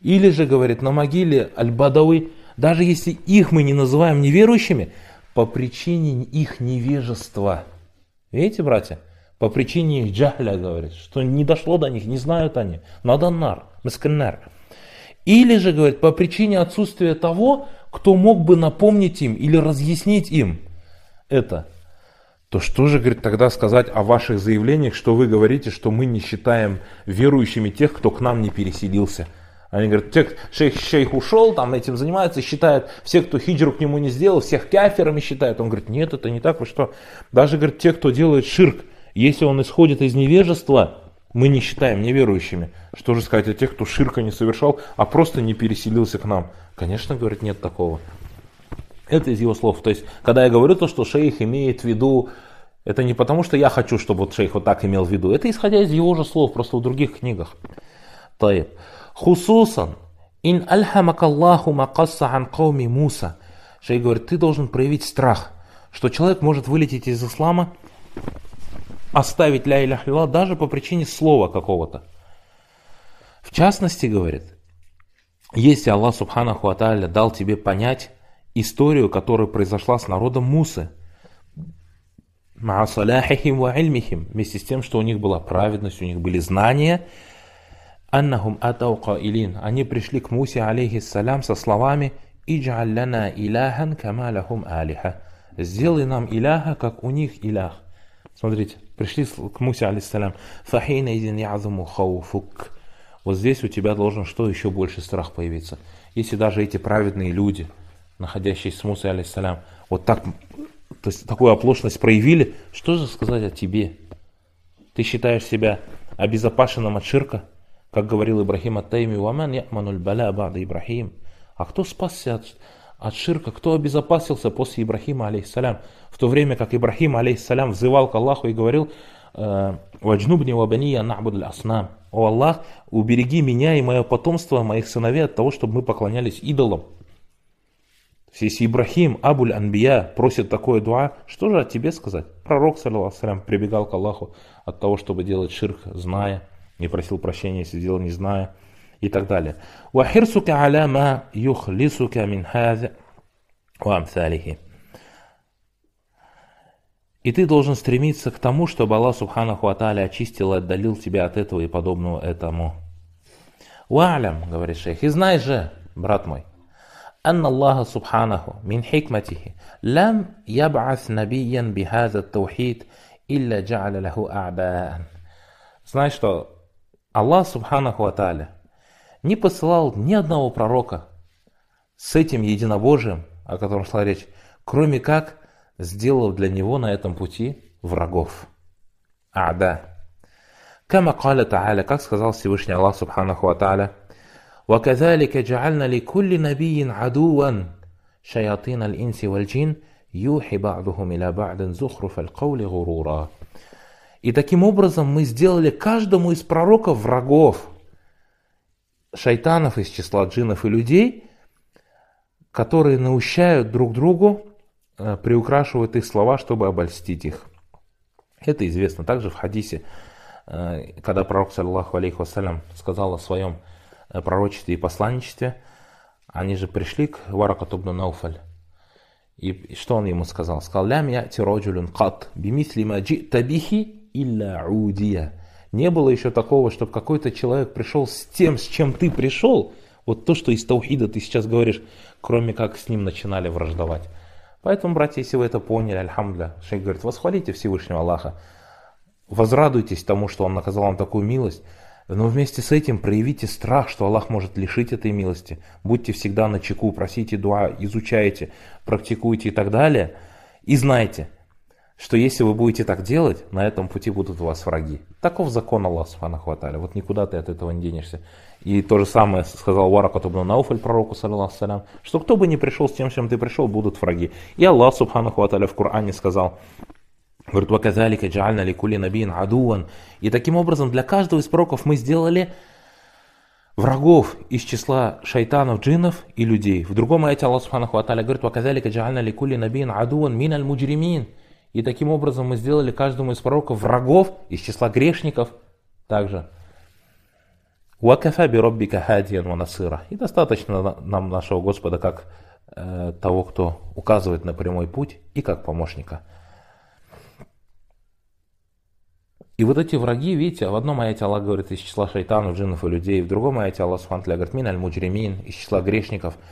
или же, говорит, на могиле Аль-Бадави, даже если их мы не называем неверующими, по причине их невежества. Видите, братья? По причине их джахля, говорит, что не дошло до них, не знают они. Надо нар, мисканнар. Или же, говорит, по причине отсутствия того, кто мог бы напомнить им или разъяснить им это. То что же, говорит, тогда сказать о ваших заявлениях, что вы говорите, что мы не считаем верующими тех, кто к нам не переселился – они говорят, те, шейх, шейх ушел, там этим занимается, считает все, кто хиджру к нему не сделал, всех каферами считает. Он говорит, нет, это не так, вы что? Даже, говорит, те, кто делает ширк, если он исходит из невежества, мы не считаем неверующими. Что же сказать о тех, кто ширка не совершал, а просто не переселился к нам? Конечно, говорит, нет такого. Это из его слов. То есть, когда я говорю то, что шейх имеет в виду, это не потому, что я хочу, чтобы вот шейх вот так имел в виду. Это исходя из его же слов, просто в других книгах. Таип. Хусусан, ин альхамакаллаху макасса ан кауми Муса. Шей говорит, ты должен проявить страх, что человек может вылететь из ислама, оставить ля иляхилла даже по причине слова какого-то. В частности, говорит, если Аллах Субханаху Аталя дал тебе понять историю, которая произошла с народом Мусы, вместе с тем, что у них была праведность, у них были знания – «Аннахум атау каилин» Они пришли к Мусе, алейхиссалям, со словами «Идж'ал лана иляхан кама лахум алиха» «Сделай нам иляха, как у них илях». Смотрите, пришли к Мусе, алейхиссалям, «Фахина идин язуму хауфук» Вот здесь у тебя должен что еще больше страх появиться. Если даже эти праведные люди, находящиеся с Мусой, алейхиссалям, вот так, то есть такую оплошность проявили, что же сказать о тебе? Ты считаешь себя обезопасенным от ширка? Как говорил Ибрахим от тайми «Ваман ямануль баля бада Ибрахим». А кто спасся от, от ширка, кто обезопасился после Ибрахима, алейхиссалям, в то время как Ибрахим, алейхиссалям, взывал к Аллаху и говорил, «Э, «Ваджнубни вабания набудль аснам». «О Аллах, убереги меня и мое потомство, моих сыновей от того, чтобы мы поклонялись идолам». Здесь Ибрахим, Абуль Анбия, просит такое дуа, что же о тебе сказать? Пророк, саллиллаху прибегал к Аллаху от того, чтобы делать ширк, зная – не просил прощения, если делал не зная и так далее. وَحِرْسُكَ عَلَى مَا يُخْلِصُكَ مِنْ هَذَا وَأَمْثَالِهِ и ты должен стремиться к тому, чтобы Аллах Субханаху Атали очистил и отдалил тебя от этого и подобного этому. Уалям, говорит шейх, и знай же, брат мой, أن الله سبحانه من حكمته لم يبعث نبيا بهذا التوحيد إلا جعل له أعداء. Знаешь что, Аллах Субханаху Аталя не посылал ни одного пророка с этим единобожием, о котором шла речь, кроме как сделал для него на этом пути врагов. А, да. Кама каля та'аля, как сказал Всевышний Аллах Субханаху Ата'аля, وَكَذَلِكَ جَعَلْنَا لِكُلِّ نَبِيٍّ عَدُوًا شَيَاطِينَ الْإِنْسِ وَالْجِنِ يُوحِي بَعْضُهُمْ إِلَى بَعْدٍ زُخْرُفَ الْقَوْلِ غُرُورًا и таким образом мы сделали каждому из пророков врагов, шайтанов из числа джинов и людей, которые наущают друг другу, э, приукрашивают их слова, чтобы обольстить их. Это известно также в хадисе, э, когда пророк, саллаху алейхи вассалям, сказал о своем э, пророчестве и посланничестве, они же пришли к Варакатубну Науфаль. И что он ему сказал? Сказал, «Лям я тироджулюн кат бимислима маджи табихи илля аудия. Не было еще такого, чтобы какой-то человек пришел с тем, с чем ты пришел, вот то, что из таухида ты сейчас говоришь, кроме как с ним начинали враждовать. Поэтому, братья, если вы это поняли, альхамдля, шейх говорит, восхвалите Всевышнего Аллаха, возрадуйтесь тому, что Он наказал вам такую милость, но вместе с этим проявите страх, что Аллах может лишить этой милости. Будьте всегда на чеку, просите дуа, изучайте, практикуйте и так далее. И знайте, что если вы будете так делать, на этом пути будут у вас враги. Таков закон Аллаха Субхану Хватали. Вот никуда ты от этого не денешься. И то же самое сказал Варакат ибн Науфаль пророку, салям, что кто бы ни пришел с тем, чем ты пришел, будут враги. И Аллах Субхану Хватали в Коране сказал, говорит, «Ваказалика джаальна ли набиин адуан». И таким образом для каждого из пророков мы сделали врагов из числа шайтанов, джинов и людей. В другом аяте Аллах Субхану Хватали говорит, «Ваказалика джаальна ли набиин адуан миналь муджримин». И таким образом мы сделали каждому из пророков врагов из числа грешников также. Уакафаби роббика хадиан ванасыра. И достаточно нам нашего Господа как э, того, кто указывает на прямой путь и как помощника. И вот эти враги, видите, в одном аяте Аллах говорит из числа шайтанов, джиннов и людей, в другом аяте Аллах Субхану говорит мин аль-муджримин, из числа грешников –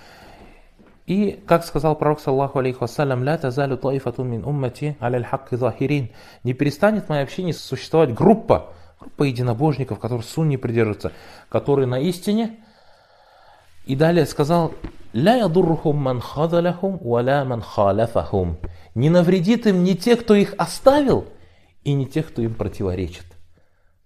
и, как сказал пророк, саллаху алейхи вассалям, «Ля тазалю таифатун мин уммати аляль хакки захирин». Не перестанет в моей общине существовать группа, группа единобожников, которые сунни придерживаются, которые на истине. И далее сказал, «Ля ядуррухум ман хадаляхум, валя ман халяфахум». Не навредит им ни те, кто их оставил, и не те, кто им противоречит.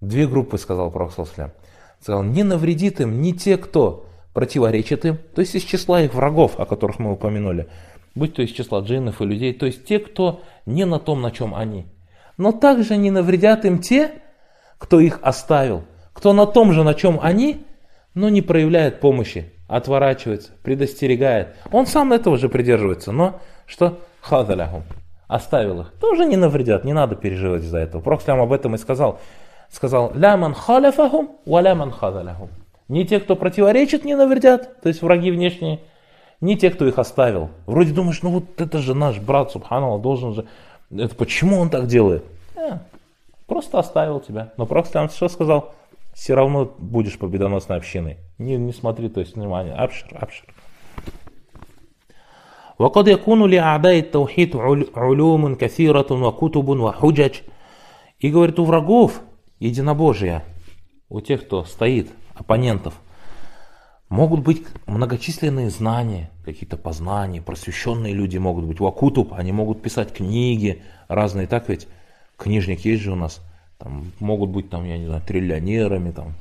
Две группы, сказал пророк, саллаху алейхи Сказал, не навредит им ни те, кто противоречит им, то есть из числа их врагов, о которых мы упомянули, будь то из числа джиннов и людей, то есть те, кто не на том, на чем они. Но также не навредят им те, кто их оставил, кто на том же, на чем они, но не проявляет помощи, отворачивается, предостерегает. Он сам этого же придерживается, но что? Хазаляхум. Оставил их. Тоже не навредят, не надо переживать из-за этого. Пророк об этом и сказал. Сказал, ляман халяфахум, ва ляман хазаляхум. Ни те, кто противоречит, не навредят, то есть враги внешние, ни те, кто их оставил. Вроде думаешь, ну вот это же наш брат, субханалла, должен же... Это почему он так делает? Э, просто оставил тебя. Но просто Пророк что сказал? Все равно будешь победоносной общиной. Не, не смотри, то есть, внимание, абшир, абшир. وقد يكون لأعداء التوحيد علوم كثيرة وكتب وحجج. И говорит, у врагов единобожие. у тех, кто стоит оппонентов. Могут быть многочисленные знания, какие-то познания, просвещенные люди могут быть. Вакутуб, они могут писать книги разные, так ведь? Книжник есть же у нас. Там могут быть, там, я не знаю, триллионерами там,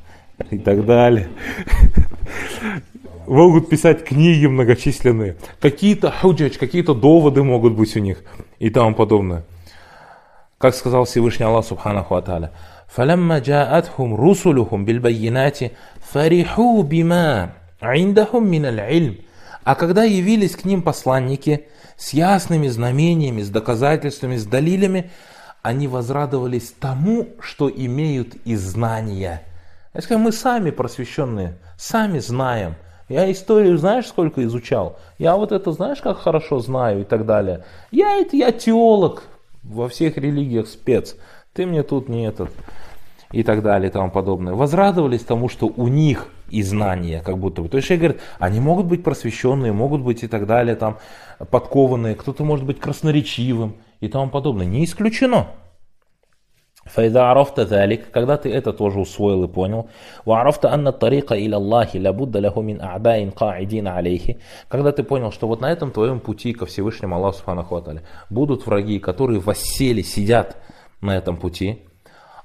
и так далее. Могут писать книги многочисленные. Какие-то худжач, какие-то доводы могут быть у них и тому подобное. Как сказал Всевышний Аллах Субханаху Аталя. فلما جاءتهم رسلهم بالبينات فرحوا بما عندهم من العلم А когда явились к ним посланники с ясными знамениями, с доказательствами, с далилями, они возрадовались тому, что имеют из знания. Я скажу, мы сами просвещенные, сами знаем. Я историю знаешь, сколько изучал? Я вот это знаешь, как хорошо знаю и так далее. Я это, я теолог во всех религиях спец ты мне тут не этот, и так далее и тому подобное. Возрадовались тому, что у них и знания, как будто бы. То есть я говорю, они могут быть просвещенные, могут быть и так далее, там, подкованные, кто-то может быть красноречивым и тому подобное. Не исключено. فإذا عرفت ذلك, когда ты это тоже усвоил и понял, وعرفت анна الطريق или الله لابد له мин أعداء قاعدين алейхи, когда ты понял, что вот на этом твоем пути ко Всевышнему Аллаху Субханаху будут враги, которые воссели, сидят, на этом пути,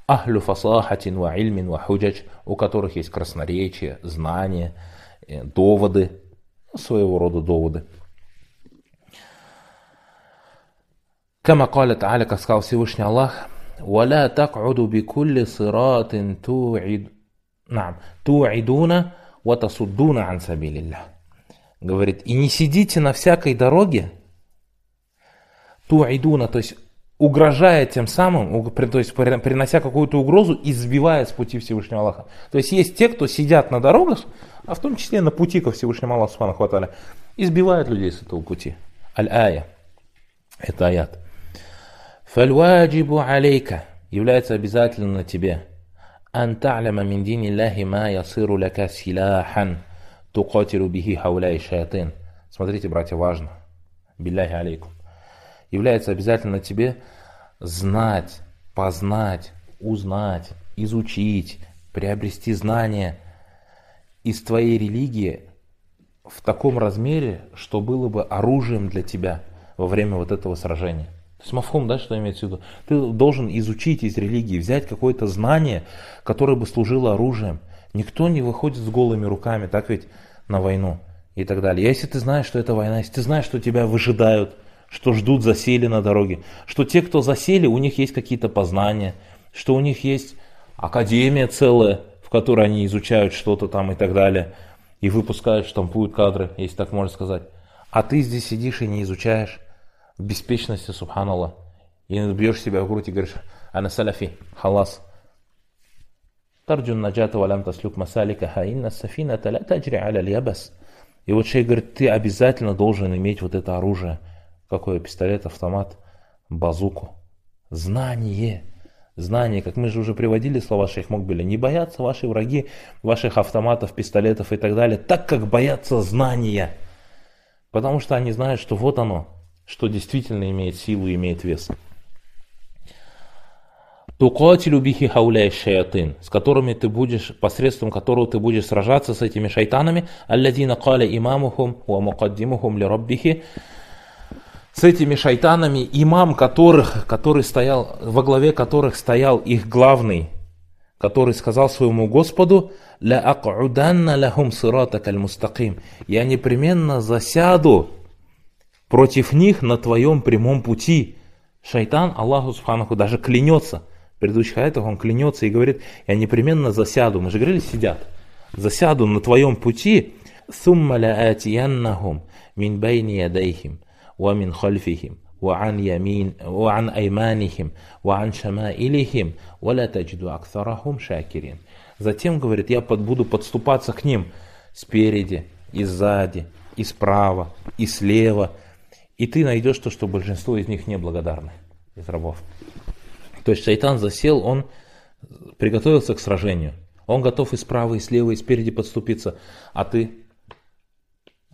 ахлю фасахатин ва ильмин ва худжач, у которых есть красноречие, знания, э, доводы, ну, своего рода доводы. Кама каля та'аля, сказал Всевышний Аллах, ولا تقعدوا بكل صراط توعد نعم توعدون وتصدون عن سبيل الله говорит и не сидите на всякой дороге туидуна то есть угрожая тем самым, то есть принося какую-то угрозу и сбивая с пути Всевышнего Аллаха. То есть есть те, кто сидят на дорогах, а в том числе на пути ко Всевышнему Аллаху Субхану Хваталя, и сбивают людей с этого пути. Аль-Ая. Это аят. Фальваджибу алейка является обязательным на тебе. Ан та'ляма мин дини Аллахи ма ясиру ляка силахан тукатиру бихи хауляй шаятын. Смотрите, братья, важно. Билляхи алейкум является обязательно тебе знать, познать, узнать, изучить, приобрести знания из твоей религии в таком размере, что было бы оружием для тебя во время вот этого сражения. То есть мафхом, да, что имеется в виду? Ты должен изучить из религии, взять какое-то знание, которое бы служило оружием. Никто не выходит с голыми руками, так ведь, на войну и так далее. И а если ты знаешь, что это война, если ты знаешь, что тебя выжидают – что ждут засели на дороге, что те, кто засели, у них есть какие-то познания, что у них есть академия целая, в которой они изучают что-то там и так далее, и выпускают, штампуют кадры, если так можно сказать. А ты здесь сидишь и не изучаешь беспечности, субханаллах. И бьешь себя в грудь и говоришь, ана салафи, халас. Тарджун наджата валям таслюк масалика хаинна сафина таля таджри аля льябас. И вот шейх говорит, ты обязательно должен иметь вот это оружие – какой пистолет, автомат, базуку. Знание. Знание, как мы же уже приводили слова шейх Мукбеля, не боятся ваши враги ваших автоматов, пистолетов и так далее, так как боятся знания. Потому что они знают, что вот оно, что действительно имеет силу и имеет вес. Тукатилю бихи хауляй шаятын, с которыми ты будешь, посредством которого ты будешь сражаться с этими шайтанами, аллазина каля имамухум ва мукаддимухум ли раббихи, с этими шайтанами, имам которых, который стоял, во главе которых стоял их главный, который сказал своему Господу, «Ля акуданна лахум сиратакаль мустаким» «Я непременно засяду против них на твоем прямом пути». Шайтан, Аллаху Субханаху, даже клянется. В предыдущих аятах он клянется и говорит, «Я непременно засяду». Мы же говорили, сидят. «Засяду на твоем пути». «Сумма ля атияннахум мин байни ядайхим» ومن خلفهم وعن يمين وعن أيمانهم وعن شمائلهم ولا تجد أكثرهم شاكرين Затем, говорит, я под, буду подступаться к ним спереди и сзади, и справа, и слева, и ты найдешь то, что большинство из них неблагодарны, из рабов. То есть шайтан засел, он приготовился к сражению. Он готов и справа, и слева, и спереди подступиться, а ты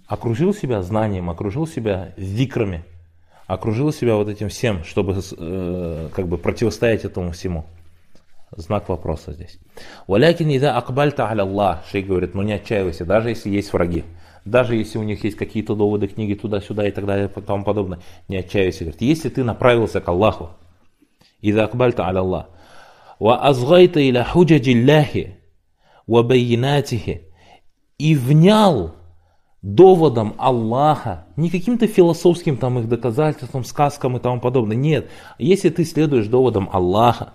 окружил себя знанием, окружил себя зикрами, окружил себя вот этим всем, чтобы э, как бы противостоять этому всему. Знак вопроса здесь. Валякин ида акбальта Аллах. шей говорит, ну не отчаивайся, даже если есть враги. Даже если у них есть какие-то доводы, книги туда-сюда и так далее, и тому подобное. Не отчаивайся. Говорит, если ты направился к Аллаху, ида акбальта Аллах. Ва азгайта иля худжадилляхи ва байинатихи. И внял доводом Аллаха, не каким-то философским там их доказательством, сказкам и тому подобное. Нет, если ты следуешь доводам Аллаха,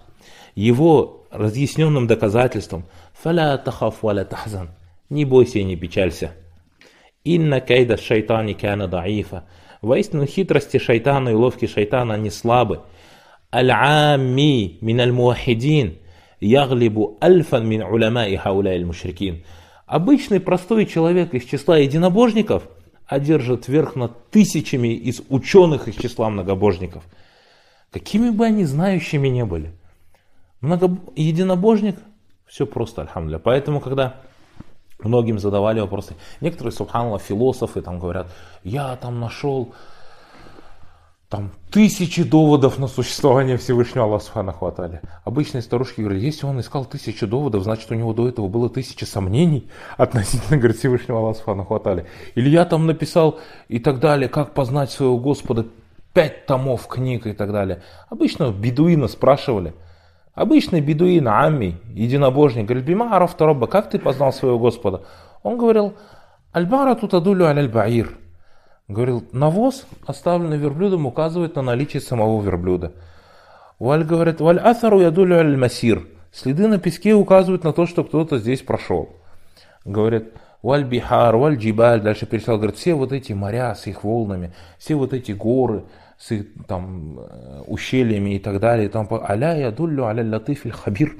его разъясненным доказательством, фаля тахаф валя тахзан, не бойся и не печалься. Инна кейда шайтани кяна даифа. Воистину хитрости шайтана и уловки шайтана не слабы. Аль-Амми мин аль-Муахидин яглибу альфан мин уляма и хауля мушрикин Обычный простой человек из числа единобожников одержит верх над тысячами из ученых из числа многобожников. Какими бы они знающими не были. Много... Единобожник, все просто, альхамдуля. Поэтому, когда многим задавали вопросы, некоторые, субханаллах, философы там говорят, я там нашел там тысячи доводов на существование Всевышнего Аллаха нахватали. Обычные старушки говорят, если он искал тысячу доводов, значит у него до этого было тысяча сомнений относительно, говорит, Всевышнего Аллаха нахватали. Или я там написал и так далее, как познать своего Господа, пять томов книг и так далее. Обычно бедуина спрашивали. Обычный бедуин, ами, единобожник, говорит, бима арафта как ты познал своего Господа? Он говорил, аль-бара тутадулю аль-баир. Говорил, навоз, оставленный верблюдом, указывает на наличие самого верблюда. Валь говорит, валь асару ядулю аль масир. Следы на песке указывают на то, что кто-то здесь прошел. Говорит, валь бихар, валь джибаль. Дальше перечислял, говорит, все вот эти моря с их волнами, все вот эти горы с их там э, ущельями и так далее. там, аля ядулю аля латыфиль хабир.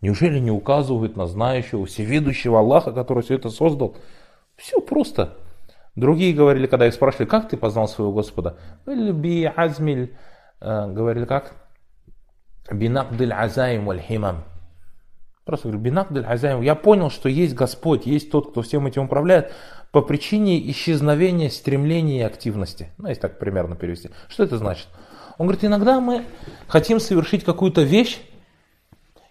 Неужели не указывают на знающего, всеведущего Аллаха, который все это создал? Все просто. Другие говорили, когда их спрашивали, как ты познал своего Господа? Би азмиль, э, говорили как? Бинакдыль азаим валь химам. Просто говорю, бинакдыль азаим. Я понял, что есть Господь, есть тот, кто всем этим управляет по причине исчезновения стремления и активности. Ну, если так примерно перевести. Что это значит? Он говорит, иногда мы хотим совершить какую-то вещь,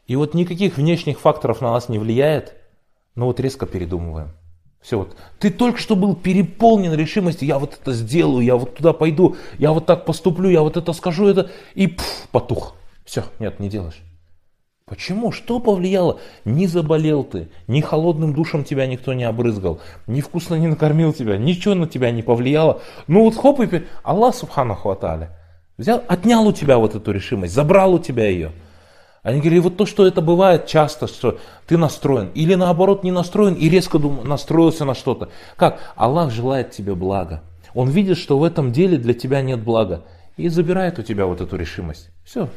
и вот никаких внешних факторов на нас не влияет, но вот резко передумываем. Все вот. Ты только что был переполнен решимостью, я вот это сделаю, я вот туда пойду, я вот так поступлю, я вот это скажу, это, и пф, потух. Все, нет, не делаешь. Почему? Что повлияло? Не заболел ты, ни холодным душем тебя никто не обрызгал, ни вкусно не накормил тебя, ничего на тебя не повлияло. Ну вот хоп и Аллах Субхану Хватали взял, отнял у тебя вот эту решимость, забрал у тебя ее. Они говорили, вот то, что это бывает часто, что ты настроен, или наоборот не настроен и резко настроился на что-то. Как? Аллах желает тебе блага. Он видит, что в этом деле для тебя нет блага. И забирает у тебя вот эту решимость. Все,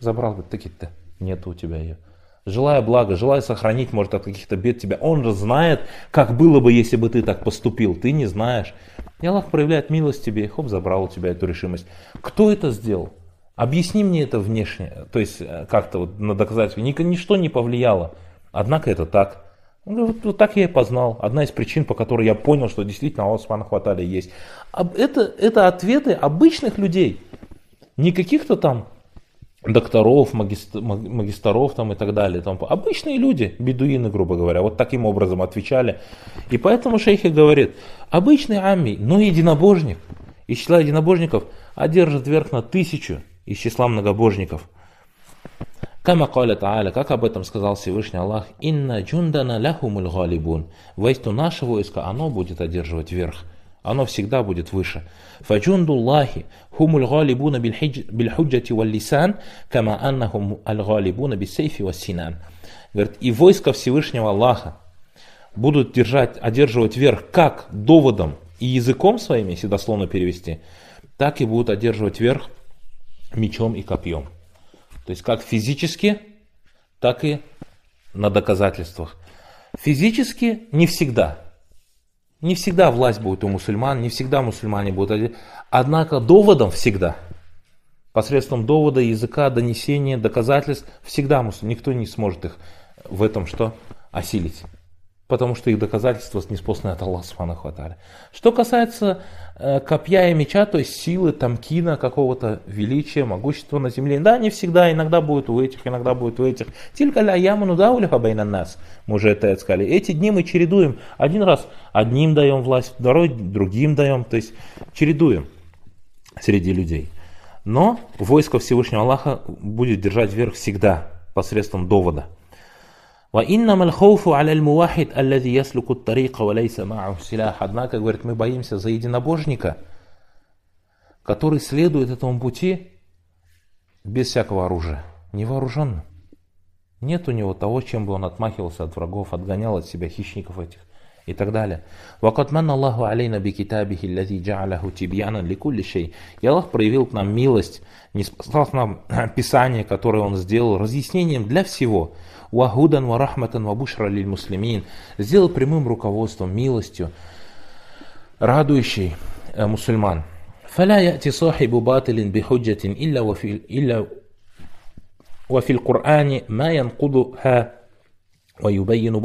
забрал, бы таки-то нет у тебя ее. Желая блага, желая сохранить, может, от каких-то бед тебя. Он же знает, как было бы, если бы ты так поступил. Ты не знаешь. И Аллах проявляет милость тебе, и хоп, забрал у тебя эту решимость. Кто это сделал? Объясни мне это внешне, то есть э, как-то вот на доказательство. Ничто не повлияло, однако это так. Он говорит, вот, вот так я и познал. Одна из причин, по которой я понял, что действительно Аллах Субхану Хватали есть. Это, это ответы обычных людей. Не каких-то там докторов, магистр, магистров там и так далее. Там, обычные люди, бедуины, грубо говоря, вот таким образом отвечали. И поэтому шейхи говорит, обычный амми, но единобожник, из числа единобожников одержит верх на тысячу из числа многобожников. Кама каля та'аля, как об этом сказал Всевышний Аллах, «Инна джундана ляхумуль галибун». Воистину наше войско, оно будет одерживать верх. Оно всегда будет выше. Фаджунду Аллахи хумуль галибуна бильхуджати валлисан, кама аннахум аль галибуна бисейфи вассинан. Говорит, и войско Всевышнего Аллаха будут держать, одерживать верх как доводом и языком своим, если дословно перевести, так и будут одерживать верх – мечом и копьем. То есть как физически, так и на доказательствах. Физически не всегда. Не всегда власть будет у мусульман, не всегда мусульмане будут. Однако доводом всегда. Посредством довода, языка, донесения, доказательств всегда мусульман. Никто не сможет их в этом что осилить. Потому что их доказательства не способны от Аллаха. Что касается Э, копья и меча, то есть силы, там, кина, какого-то величия, могущества на земле. Да, не всегда, иногда будет у этих, иногда будет у этих. Тилька ля яману да улиха байна нас, мы уже это сказали. Эти дни мы чередуем. Один раз одним даем власть, второй другим даем, то есть чередуем среди людей. Но войско Всевышнего Аллаха будет держать верх всегда посредством довода. وَإِنَّمَا الْخَوْفُ عَلَى الْمُوَاحِدْ الَّذِي يَسْلُكُ الطَّرِيقَ وَلَيْسَ مَعَهُ سِلَاحٌ Однако, говорит, мы боимся за единобожника, который следует этому пути без всякого оружия, невооруженно. Нет у него того, чем бы он отмахивался от врагов, отгонял от себя хищников этих и так далее. «Вакат манна Аллаху алейна би китабихи лази джа'аляху тибьяна ликулли шей». И Аллах проявил к нам милость, не спасал нам Писание, которое Он сделал, разъяснением для всего. «Вахудан ва рахматан ва бушра лиль муслимин». Сделал прямым руководством, милостью, радующий э, мусульман. «Фаля яти сахибу батилин бихуджатин илля ва фил Кур'ане ма янкуду ха ва юбайину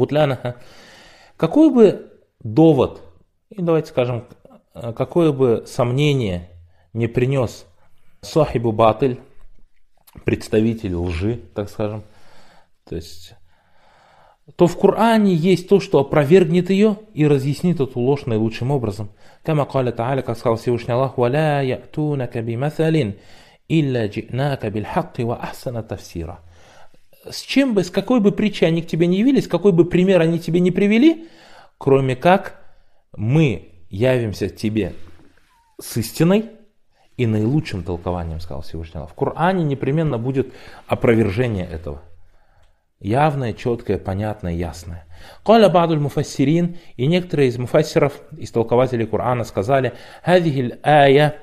какой бы довод, и давайте скажем, какое бы сомнение не принес Сахибу Батыль, представитель лжи, так скажем, то есть то в Коране есть то, что опровергнет ее и разъяснит эту ложь наилучшим образом. Кама каля та'аля, как сказал Всевышний Аллах, «Валя я'тунака бимасалин, илля джи'нака бильхакки ва ахсана тафсира» с чем бы, с какой бы притчей они к тебе не явились, какой бы пример они тебе не привели, кроме как мы явимся тебе с истиной и наилучшим толкованием, сказал Всевышний Аллах. В Коране непременно будет опровержение этого. Явное, четкое, понятное, ясное. Каля бадуль муфассирин, и некоторые из муфассиров, из толкователей Корана сказали, «Хазихиль ая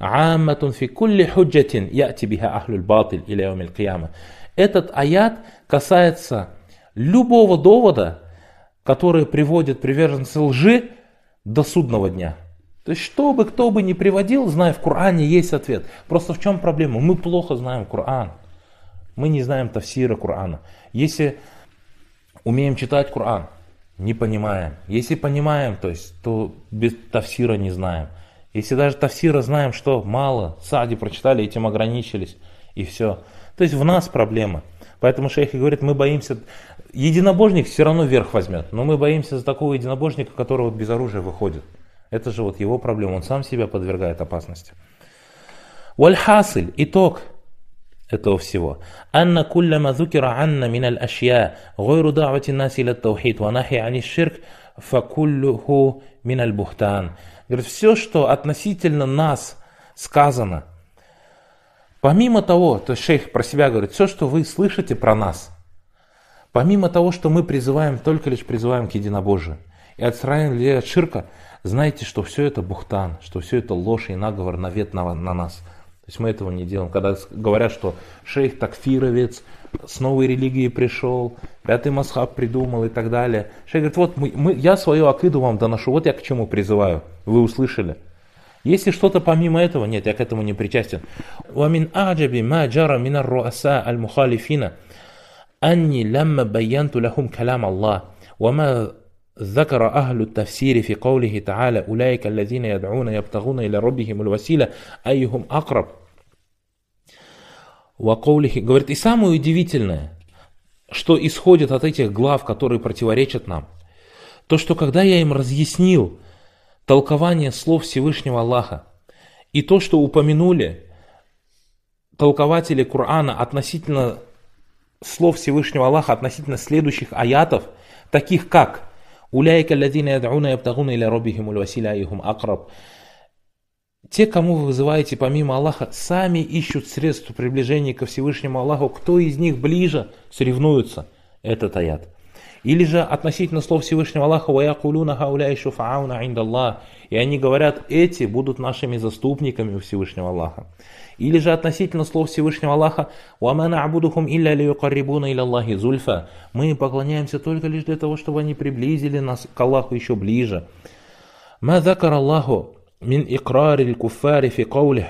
عامة في كل حجة يأتي بها أهل الباطل إلى يوم этот аят касается любого довода, который приводит приверженцы лжи до судного дня. То есть, что бы кто бы ни приводил, зная, в Коране есть ответ. Просто в чем проблема? Мы плохо знаем Коран. Мы не знаем тафсира Корана. Если умеем читать Коран, не понимаем. Если понимаем, то есть, то без тафсира не знаем. Если даже тафсира знаем, что мало, сади прочитали, этим ограничились, и все. То есть в нас проблема. Поэтому шейхи говорят, мы боимся, единобожник все равно верх возьмет, но мы боимся за такого единобожника, который вот без оружия выходит. Это же вот его проблема, он сам себя подвергает опасности. Вальхасль, итог этого всего. Анна кулля мазукира анна миналь ашья, гойру давати насиля таухид, ванахи ани ширк, факуллюху миналь бухтан. Говорит, все, что относительно нас сказано – Помимо того, то есть шейх про себя говорит, все, что вы слышите про нас, помимо того, что мы призываем, только лишь призываем к единобожию, и отстраняем людей от ширка, знаете, что все это бухтан, что все это ложь и наговор, навет на, на нас. То есть мы этого не делаем. Когда говорят, что шейх такфировец, с новой религии пришел, пятый масхаб придумал и так далее. Шейх говорит, вот мы, мы, я свою акиду вам доношу, вот я к чему призываю, вы услышали. Если что-то помимо этого, нет, я к этому не причастен. وَمِنْ أَعْجَبِ مَا جَرَ مِنَ الرُّؤَسَاءَ الْمُخَالِفِينَ أَنِّي لَمَّا بَيَّنْتُ لَهُمْ كَلَامَ اللَّهِ وَمَا ذكر أهل التفسير في قوله تعالى أولئك الذين يدعون يبتغون إلى ربهم الوسيلة أيهم أقرب وقوله говорит и самое удивительное что исходит от этих глав которые противоречат нам то что когда я им разъяснил толкование слов Всевышнего Аллаха. И то, что упомянули толкователи Корана относительно слов Всевышнего Аллаха, относительно следующих аятов, таких как «Уляйка ладзина яд'уна ябтагуна иля робихим уль ихум акраб» Те, кому вы вызываете помимо Аллаха, сами ищут средства приближения ко Всевышнему Аллаху. Кто из них ближе, соревнуются. Этот аят. Или же относительно слов Всевышнего Аллаха «Ваякулюна хауляй шуфауна индаллах» и они говорят «эти будут нашими заступниками у Всевышнего Аллаха». Или же относительно слов Всевышнего Аллаха «Вамана абудухум илля лиюкаррибуна илля Аллахи зульфа» мы поклоняемся только лишь для того, чтобы они приблизили нас к Аллаху еще ближе. «Ма закар Аллаху мин икрари куфари фи каулих»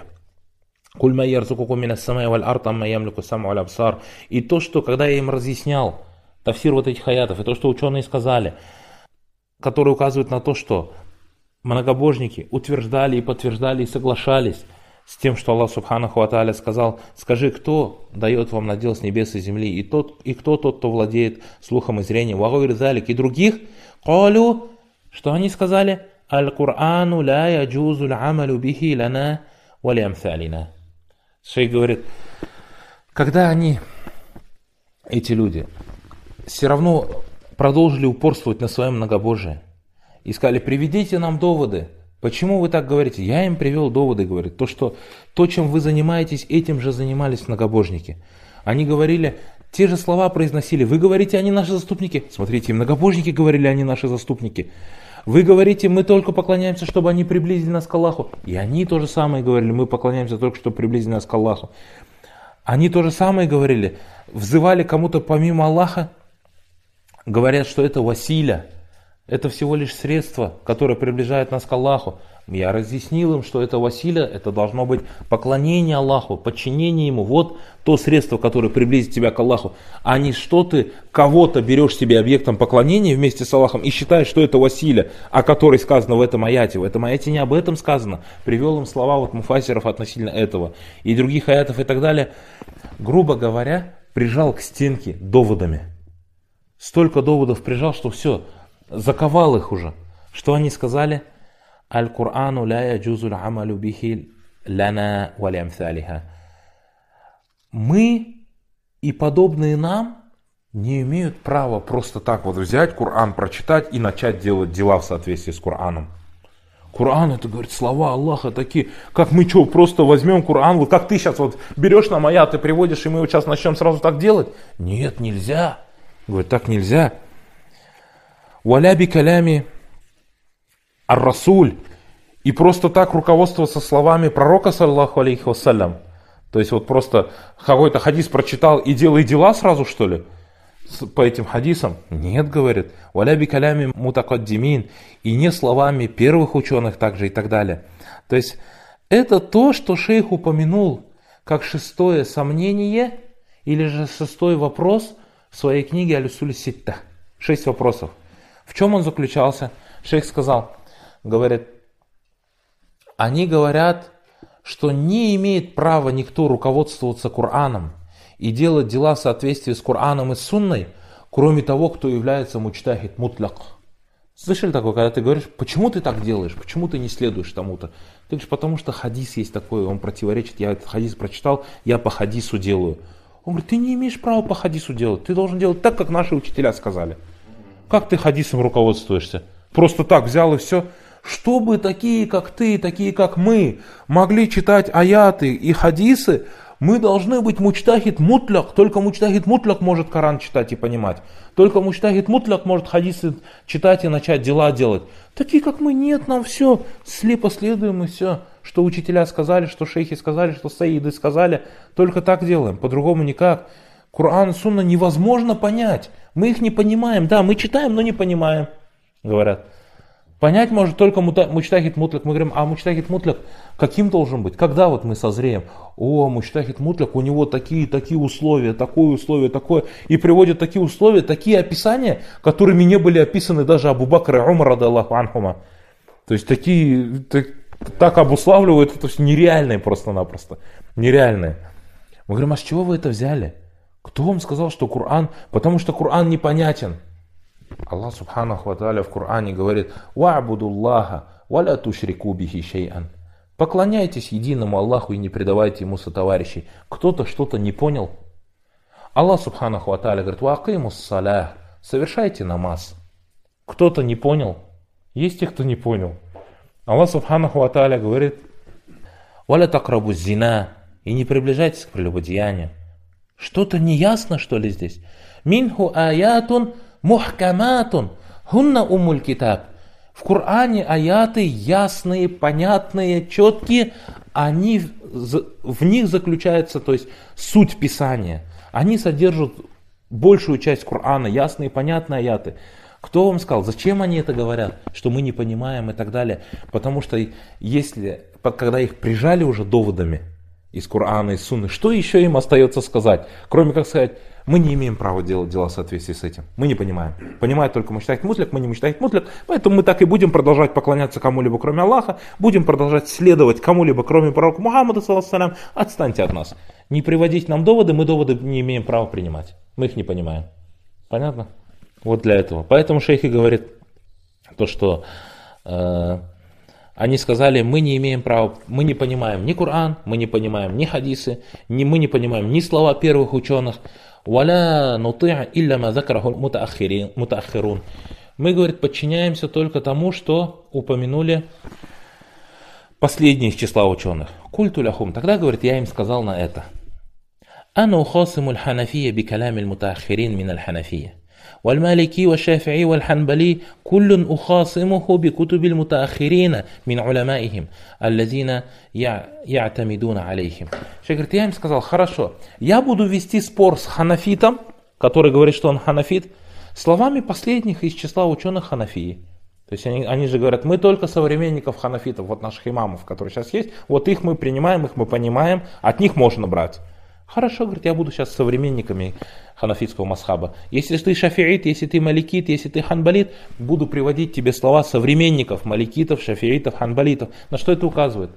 «Куль ма ярзукуку мина самая валь арта ма ямлюку саму аль И то, что когда я им разъяснял, тафсир вот этих аятов и то, что ученые сказали, которые указывают на то, что многобожники утверждали и подтверждали и соглашались с тем, что Аллах Субханаху Аталя сказал, «Скажи, кто дает вам надел с небес и земли, и, тот, и кто тот, кто владеет слухом и зрением, вагавир залик, и других, колю, что они сказали? Аль-Кур'ану ля яджузу амалю бихи лана валямсалина». Шейх говорит, когда они, эти люди, все равно продолжили упорствовать на своем многобожии. И сказали, приведите нам доводы. Почему вы так говорите? Я им привел доводы, говорит. То, что то, чем вы занимаетесь, этим же занимались многобожники. Они говорили, те же слова произносили. Вы говорите, они наши заступники. Смотрите, многобожники говорили, они наши заступники. Вы говорите, мы только поклоняемся, чтобы они приблизили нас к Аллаху. И они то же самое говорили, мы поклоняемся только, чтобы приблизили нас к Аллаху. Они то же самое говорили, взывали кому-то помимо Аллаха, говорят, что это Василя, это всего лишь средство, которое приближает нас к Аллаху. Я разъяснил им, что это Василя, это должно быть поклонение Аллаху, подчинение Ему. Вот то средство, которое приблизит тебя к Аллаху. А не что ты кого-то берешь себе объектом поклонения вместе с Аллахом и считаешь, что это Василя, о которой сказано в этом аяте. В этом аяте не об этом сказано. Привел им слова вот муфасеров относительно этого и других аятов и так далее. Грубо говоря, прижал к стенке доводами столько доводов прижал, что все, заковал их уже. Что они сказали? Аль-Курану ля яджузуль амалю бихи ляна валямсалиха. Мы и подобные нам не имеют права просто так вот взять Коран, прочитать и начать делать дела в соответствии с Кораном. Коран это, говорит, слова Аллаха такие, как мы что, просто возьмем Коран, вот как ты сейчас вот берешь нам аят и приводишь, и мы его сейчас начнем сразу так делать? Нет, нельзя. Говорит, так нельзя. Валяби калями ар-расуль. И просто так руководствоваться словами пророка, саллаху алейхи вассалям. То есть вот просто какой-то хадис прочитал и делай дела сразу, что ли? По этим хадисам? Нет, говорит. Валяби калями мутакаддимин. И не словами первых ученых также и так далее. То есть это то, что шейх упомянул как шестое сомнение или же шестой вопрос – в своей книге «Алюсуль Ситта». Шесть вопросов. В чем он заключался? Шейх сказал, говорит, они говорят, что не имеет права никто руководствоваться Кораном и делать дела в соответствии с Кораном и Сунной, кроме того, кто является мучтахид мутляк. Слышали такое, когда ты говоришь, почему ты так делаешь, почему ты не следуешь тому-то? Ты говоришь, потому что хадис есть такой, он противоречит, я этот хадис прочитал, я по хадису делаю. Он говорит, ты не имеешь права по хадису делать, ты должен делать так, как наши учителя сказали. Как ты хадисом руководствуешься? Просто так взял и все. Чтобы такие, как ты, такие, как мы, могли читать аяты и хадисы, мы должны быть мучтахид мутляк. Только мучтахид мутляк может Коран читать и понимать. Только мучтахид мутляк может хадисы читать и начать дела делать. Такие, как мы, нет, нам все, слепо следуем и все что учителя сказали, что шейхи сказали, что саиды сказали. Только так делаем, по-другому никак. Коран Сунна невозможно понять. Мы их не понимаем. Да, мы читаем, но не понимаем, говорят. Понять может только мута, мучтахит мутлик. Мы говорим, а мучтахит мутлик каким должен быть? Когда вот мы созреем? О, мучтахит мутлик, у него такие такие условия, такое условие, такое. И приводят такие условия, такие описания, которыми не были описаны даже Абу Бакр и Умар, анхума. То есть такие, так, так обуславливают, это все нереальное просто-напросто. Нереальное. Мы говорим, а с чего вы это взяли? Кто вам сказал, что Коран? Потому что Коран непонятен. Аллах Субханаху Ва в Коране говорит, «Ва'будуллаха, валя тушрику бихи шей'ан». Поклоняйтесь единому Аллаху и не предавайте ему сотоварищей. Кто-то что-то не понял. Аллах Субханаху Ва говорит, «Ва'акимус салях». Совершайте намаз. Кто-то не понял. Есть те, кто не понял. Аллах Субханаху Аталя говорит, «Валя такрабу зина» и не приближайтесь к прелюбодеянию. Что-то неясно, что ли, здесь? Минху аятун мухкаматун хунна умуль китаб. В Коране аяты ясные, понятные, четкие, они, в них заключается то есть, суть Писания. Они содержат большую часть Корана, ясные, понятные аяты. Кто вам сказал, зачем они это говорят, что мы не понимаем и так далее? Потому что если, когда их прижали уже доводами из Корана, и Сунны, что еще им остается сказать? Кроме как сказать, мы не имеем права делать дела в соответствии с этим. Мы не понимаем. Понимает только мечтает мутлик, мы не мечтает мутлик. Поэтому мы так и будем продолжать поклоняться кому-либо, кроме Аллаха. Будем продолжать следовать кому-либо, кроме пророка Мухаммада, салам, отстаньте от нас. Не приводить нам доводы, мы доводы не имеем права принимать. Мы их не понимаем. Понятно? Вот для этого. Поэтому шейхи говорит то, что э, они сказали, мы не имеем права, мы не понимаем ни Коран, мы не понимаем ни хадисы, ни, мы не понимаем ни слова первых ученых. Валя нути'а илля мутахирун. Мы, говорит, подчиняемся только тому, что упомянули последние из числа ученых. Культу ляхум. Тогда, говорит, я им сказал на это. Ану хосимуль ханафия бикалямиль мутахирин миналь ханафия. والمالكي والشافعي والحنبلي كل أخاصمه بكتب المتأخرين من علمائهم الذين يعتمدون عليهم Шакиртиями сказал, хорошо, я буду вести спор с ханафитом, который говорит, что он ханафит, словами последних из числа ученых ханафии. То есть они, они же говорят, мы только современников ханафитов, вот наших имамов, которые сейчас есть, вот их мы принимаем, их мы понимаем, от них можно брать. Хорошо, говорит, я буду сейчас современниками ханафитского масхаба. Если ты шафиит, если ты маликит, если ты ханбалит, буду приводить тебе слова современников, маликитов, шафиитов, ханбалитов. На что это указывает?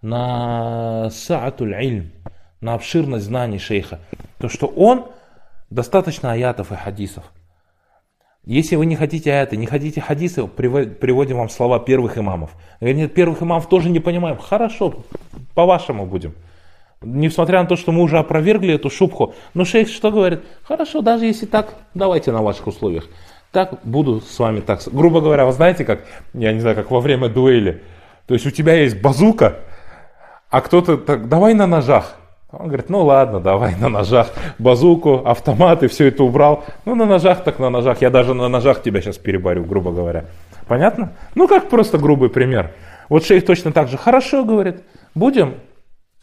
На саатуль ильм, на обширность знаний шейха. То, что он достаточно аятов и хадисов. Если вы не хотите аяты, не хотите хадисы, приводим вам слова первых имамов. Говорят, нет, первых имамов тоже не понимаем. Хорошо, по-вашему будем. Несмотря на то, что мы уже опровергли эту шубху, но шейх что говорит? Хорошо, даже если так, давайте на ваших условиях. Так, буду с вами так. Грубо говоря, вы знаете, как, я не знаю, как во время дуэли. То есть у тебя есть базука, а кто-то так, давай на ножах. Он говорит, ну ладно, давай на ножах. Базуку, автомат и все это убрал. Ну на ножах так на ножах. Я даже на ножах тебя сейчас переборю, грубо говоря. Понятно? Ну как просто грубый пример. Вот шейх точно так же. Хорошо, говорит, будем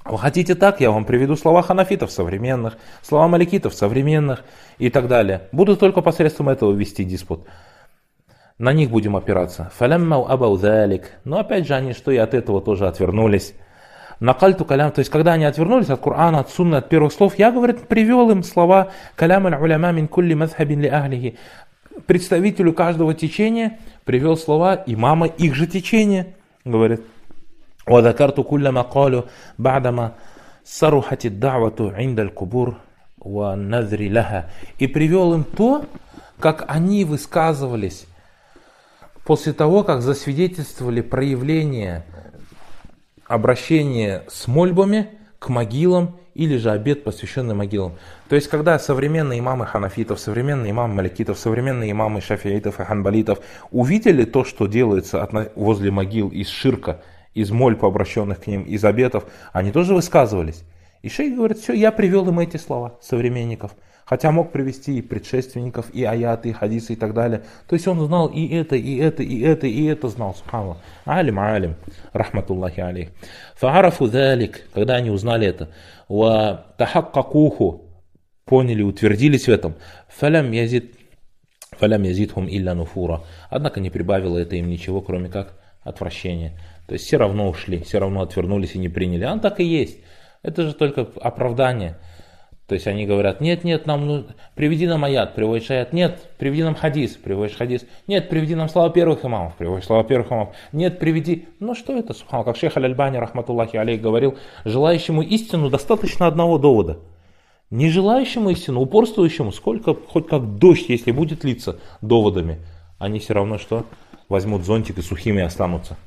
вы хотите так, я вам приведу слова ханафитов современных, слова маликитов современных и так далее. Буду только посредством этого вести диспут. На них будем опираться. Фаляммау абаузалик. Но опять же они что и от этого тоже отвернулись. На кальту калям, то есть когда они отвернулись от Корана, от Сунны, от первых слов, я, говорит, привел им слова калям аль-уляма мин кулли мазхабин ли ахлихи. Представителю каждого течения привел слова имама их же течения, говорит. وذكرت كل ما قاله بعدما صرحت الدعوة عند الكبور والنذر لها и привел им то, как они высказывались после того, как засвидетельствовали проявление обращения с мольбами к могилам или же обед, посвященный могилам. То есть, когда современные имамы ханафитов, современные имамы маликитов, современные имамы шафиитов и ханбалитов увидели то, что делается возле могил из ширка – из мольп, обращенных к ним, из обетов, они тоже высказывались. И шейх говорит, все, я привел им эти слова современников. Хотя мог привести и предшественников, и аяты, и хадисы, и так далее. То есть он знал и это, и это, и это, и это знал. Субханаллах. Алим, алим. Рахматуллахи алейх. Фаарафу далик. Когда они узнали это. Ва тахаккакуху. Поняли, утвердились в этом. Фалям язид. Фалям язид хум илля нуфура. Однако не прибавило это им ничего, кроме как отвращения. То есть все равно ушли, все равно отвернулись и не приняли. Он так и есть. Это же только оправдание. То есть они говорят, нет, нет, нам ну, приведи нам аят, приводишь аят, нет, приведи нам хадис, приводишь хадис, нет, приведи нам слова первых имамов, приводишь слова первых имамов, нет, приведи. Ну что это, субхан, как шейх Аль-Альбани, рахматуллахи алей, говорил, желающему истину достаточно одного довода. Не желающему истину, упорствующему, сколько, хоть как дождь, если будет литься доводами, они все равно что? Возьмут зонтик и сухими останутся.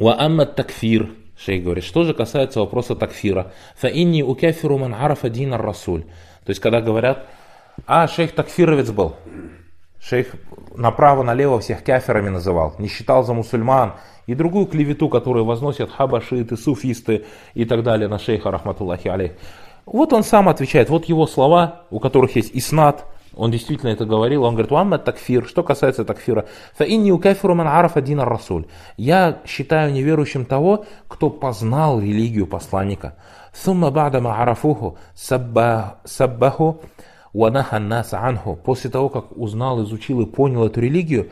Уаамма такфир. Шейх говорит, что же касается вопроса такфира. Фаинни укяфиру ман арафа дин расуль. То есть, когда говорят, а, шейх такфировец был. Шейх направо-налево всех кяферами называл, не считал за мусульман. И другую клевету, которую возносят хабашиты, суфисты и так далее на шейха, рахматуллахи алейх. Вот он сам отвечает, вот его слова, у которых есть иснат, он действительно это говорил. Он говорит, «Вамма такфир». Что касается такфира. «Фа инни укафиру ман арафа дина расуль». Я считаю неверующим того, кто познал религию посланника. «Сумма бадама арафуху саббаху ванаха нас анху». После того, как узнал, изучил и понял эту религию,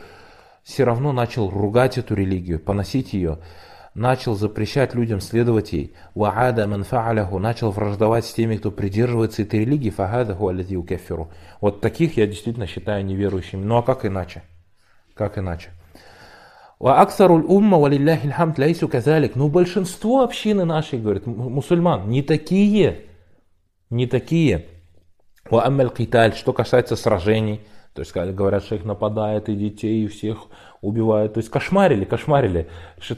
все равно начал ругать эту религию, поносить ее начал запрещать людям следовать ей. Ваада манфааляху начал враждовать с теми, кто придерживается этой религии, фагадаху алядиу кефиру. Вот таких я действительно считаю неверующими. Ну а как иначе? Как иначе? Аксаруль умма валилляхи хамд лайсу казалик. ну большинство общины нашей, говорит, мусульман, не такие. Не такие. Ва аммаль киталь, что касается сражений. То есть, говорят, что их нападает, и детей, и всех убивают. То есть кошмарили, кошмарили.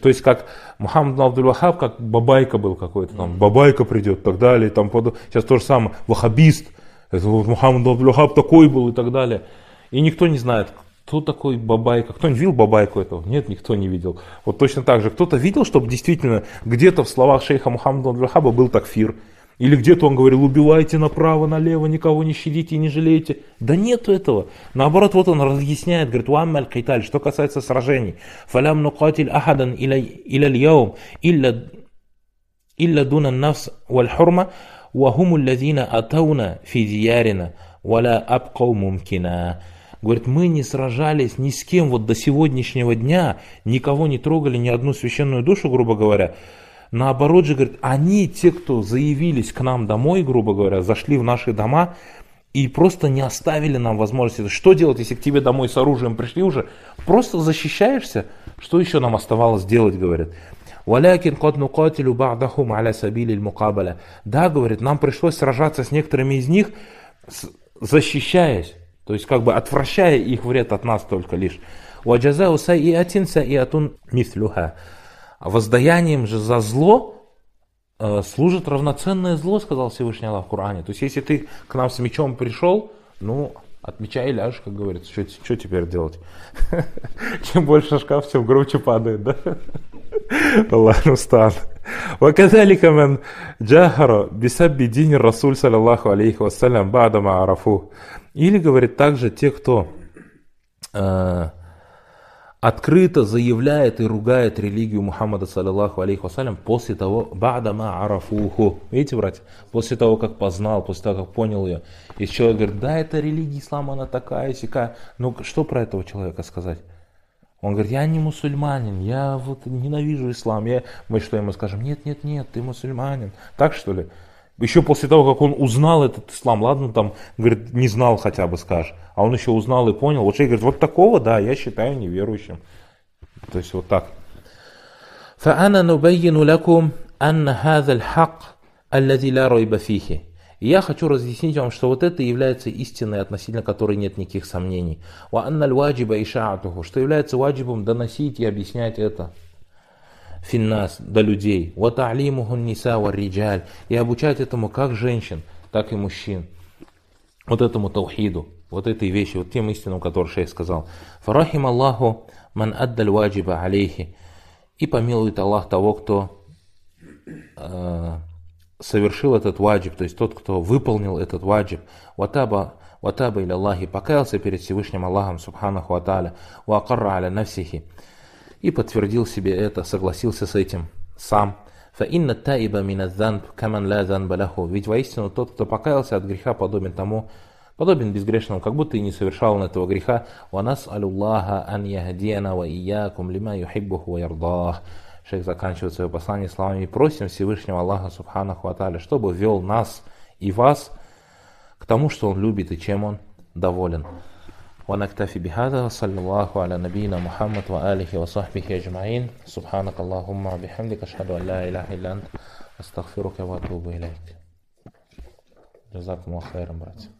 То есть как Мухаммад Абдул-Вахаб, как Бабайка был какой-то, там Бабайка придет и так далее. Там, сейчас то же самое, вахабист, это вот Мухаммад Абдул-Вахаб такой был и так далее. И никто не знает, кто такой Бабайка. Кто-нибудь видел Бабайку этого? Нет, никто не видел. Вот точно так же. Кто-то видел, чтобы действительно где-то в словах шейха Мухаммада Абдул-Вахаба был такфир. Или где-то он говорил, убивайте направо, налево, никого не щадите и не жалеете. Да нету этого. Наоборот, вот он разъясняет, говорит, «Уаммаль кайталь», что касается сражений. «Фалям нукатиль ахадан иля льяум, илля дунан нафс валь хурма, вахуму лазина атауна фи валя абкау мумкина». Говорит, мы не сражались ни с кем вот до сегодняшнего дня, никого не трогали, ни одну священную душу, грубо говоря, Наоборот же, говорит, они, те, кто заявились к нам домой, грубо говоря, зашли в наши дома и просто не оставили нам возможности. Что делать, если к тебе домой с оружием пришли уже? Просто защищаешься? Что еще нам оставалось делать, говорит. Валякин кот нукатилю ба'дахум аля сабили мукабаля. Да, говорит, нам пришлось сражаться с некоторыми из них, защищаясь, то есть как бы отвращая их вред от нас только лишь. Ваджазау саиатин саиатун мислюха. А воздаянием же за зло э, служит равноценное зло, сказал Всевышний Аллах в Коране. То есть, если ты к нам с мечом пришел, ну, отмечай меча и ляжешь, как говорится, что, что теперь делать? Чем больше шкаф, тем громче падает, да? Аллах устан. وكذلك من جاهر بسب دين الرسول صلى الله عليه وسلم بعد Или, говорит, также те, кто э, открыто заявляет и ругает религию Мухаммада, саллиллаху алейхи вассалям, после того, бадама арафуху. Видите, братья? После того, как познал, после того, как понял ее. И человек говорит, да, это религия ислама, она такая, сякая. Ну, что про этого человека сказать? Он говорит, я не мусульманин, я вот ненавижу ислам. Я... Мы что ему скажем? Нет, нет, нет, ты мусульманин. Так что ли? еще после того, как он узнал этот ислам, ладно, там, говорит, не знал хотя бы, скажешь, а он еще узнал и понял. Вот человек говорит, вот такого, да, я считаю неверующим. То есть вот так. فأنا نبين لكم أن هذا الحق الذي لا ريب فيه. Я хочу разъяснить вам, что вот это является истиной, относительно которой нет никаких сомнений. وأن الواجب إشاعته, что является ваджибом доносить и объяснять это финнас до людей, Вот риджаль, и обучать этому как женщин, так и мужчин. Вот этому таухиду, вот этой вещи, вот тем истинам, которые шейх сказал. Фарахим Аллаху ман аддаль ваджиба алейхи. И помилует Аллах того, кто э, совершил этот ваджиб, то есть тот, кто выполнил этот ваджиб. Ватаба ватаба или Аллахи покаялся перед Всевышним Аллахом, субханаху ва тааля, ва аля навсихи и подтвердил себе это, согласился с этим сам. «Фаинна таиба минадзанб каман ля занбаляху». Ведь воистину тот, кто покаялся от греха, подобен тому, подобен безгрешному, как будто и не совершал он этого греха. «Ванас алюллаха ан яхдиана ва иякум лима юхиббуху ва ярдах». Шейх заканчивает свое послание словами «Просим Всевышнего Аллаха Субханаху Аталя, чтобы вел нас и вас к тому, что Он любит и чем Он доволен». ونكتفي بهذا وصلى الله على نبينا محمد وآله وصحبه أجمعين سبحانك اللهم وبحمدك أشهد أن لا إله إلا أنت أستغفرك وأتوب إليك جزاكم الله خيرا براتي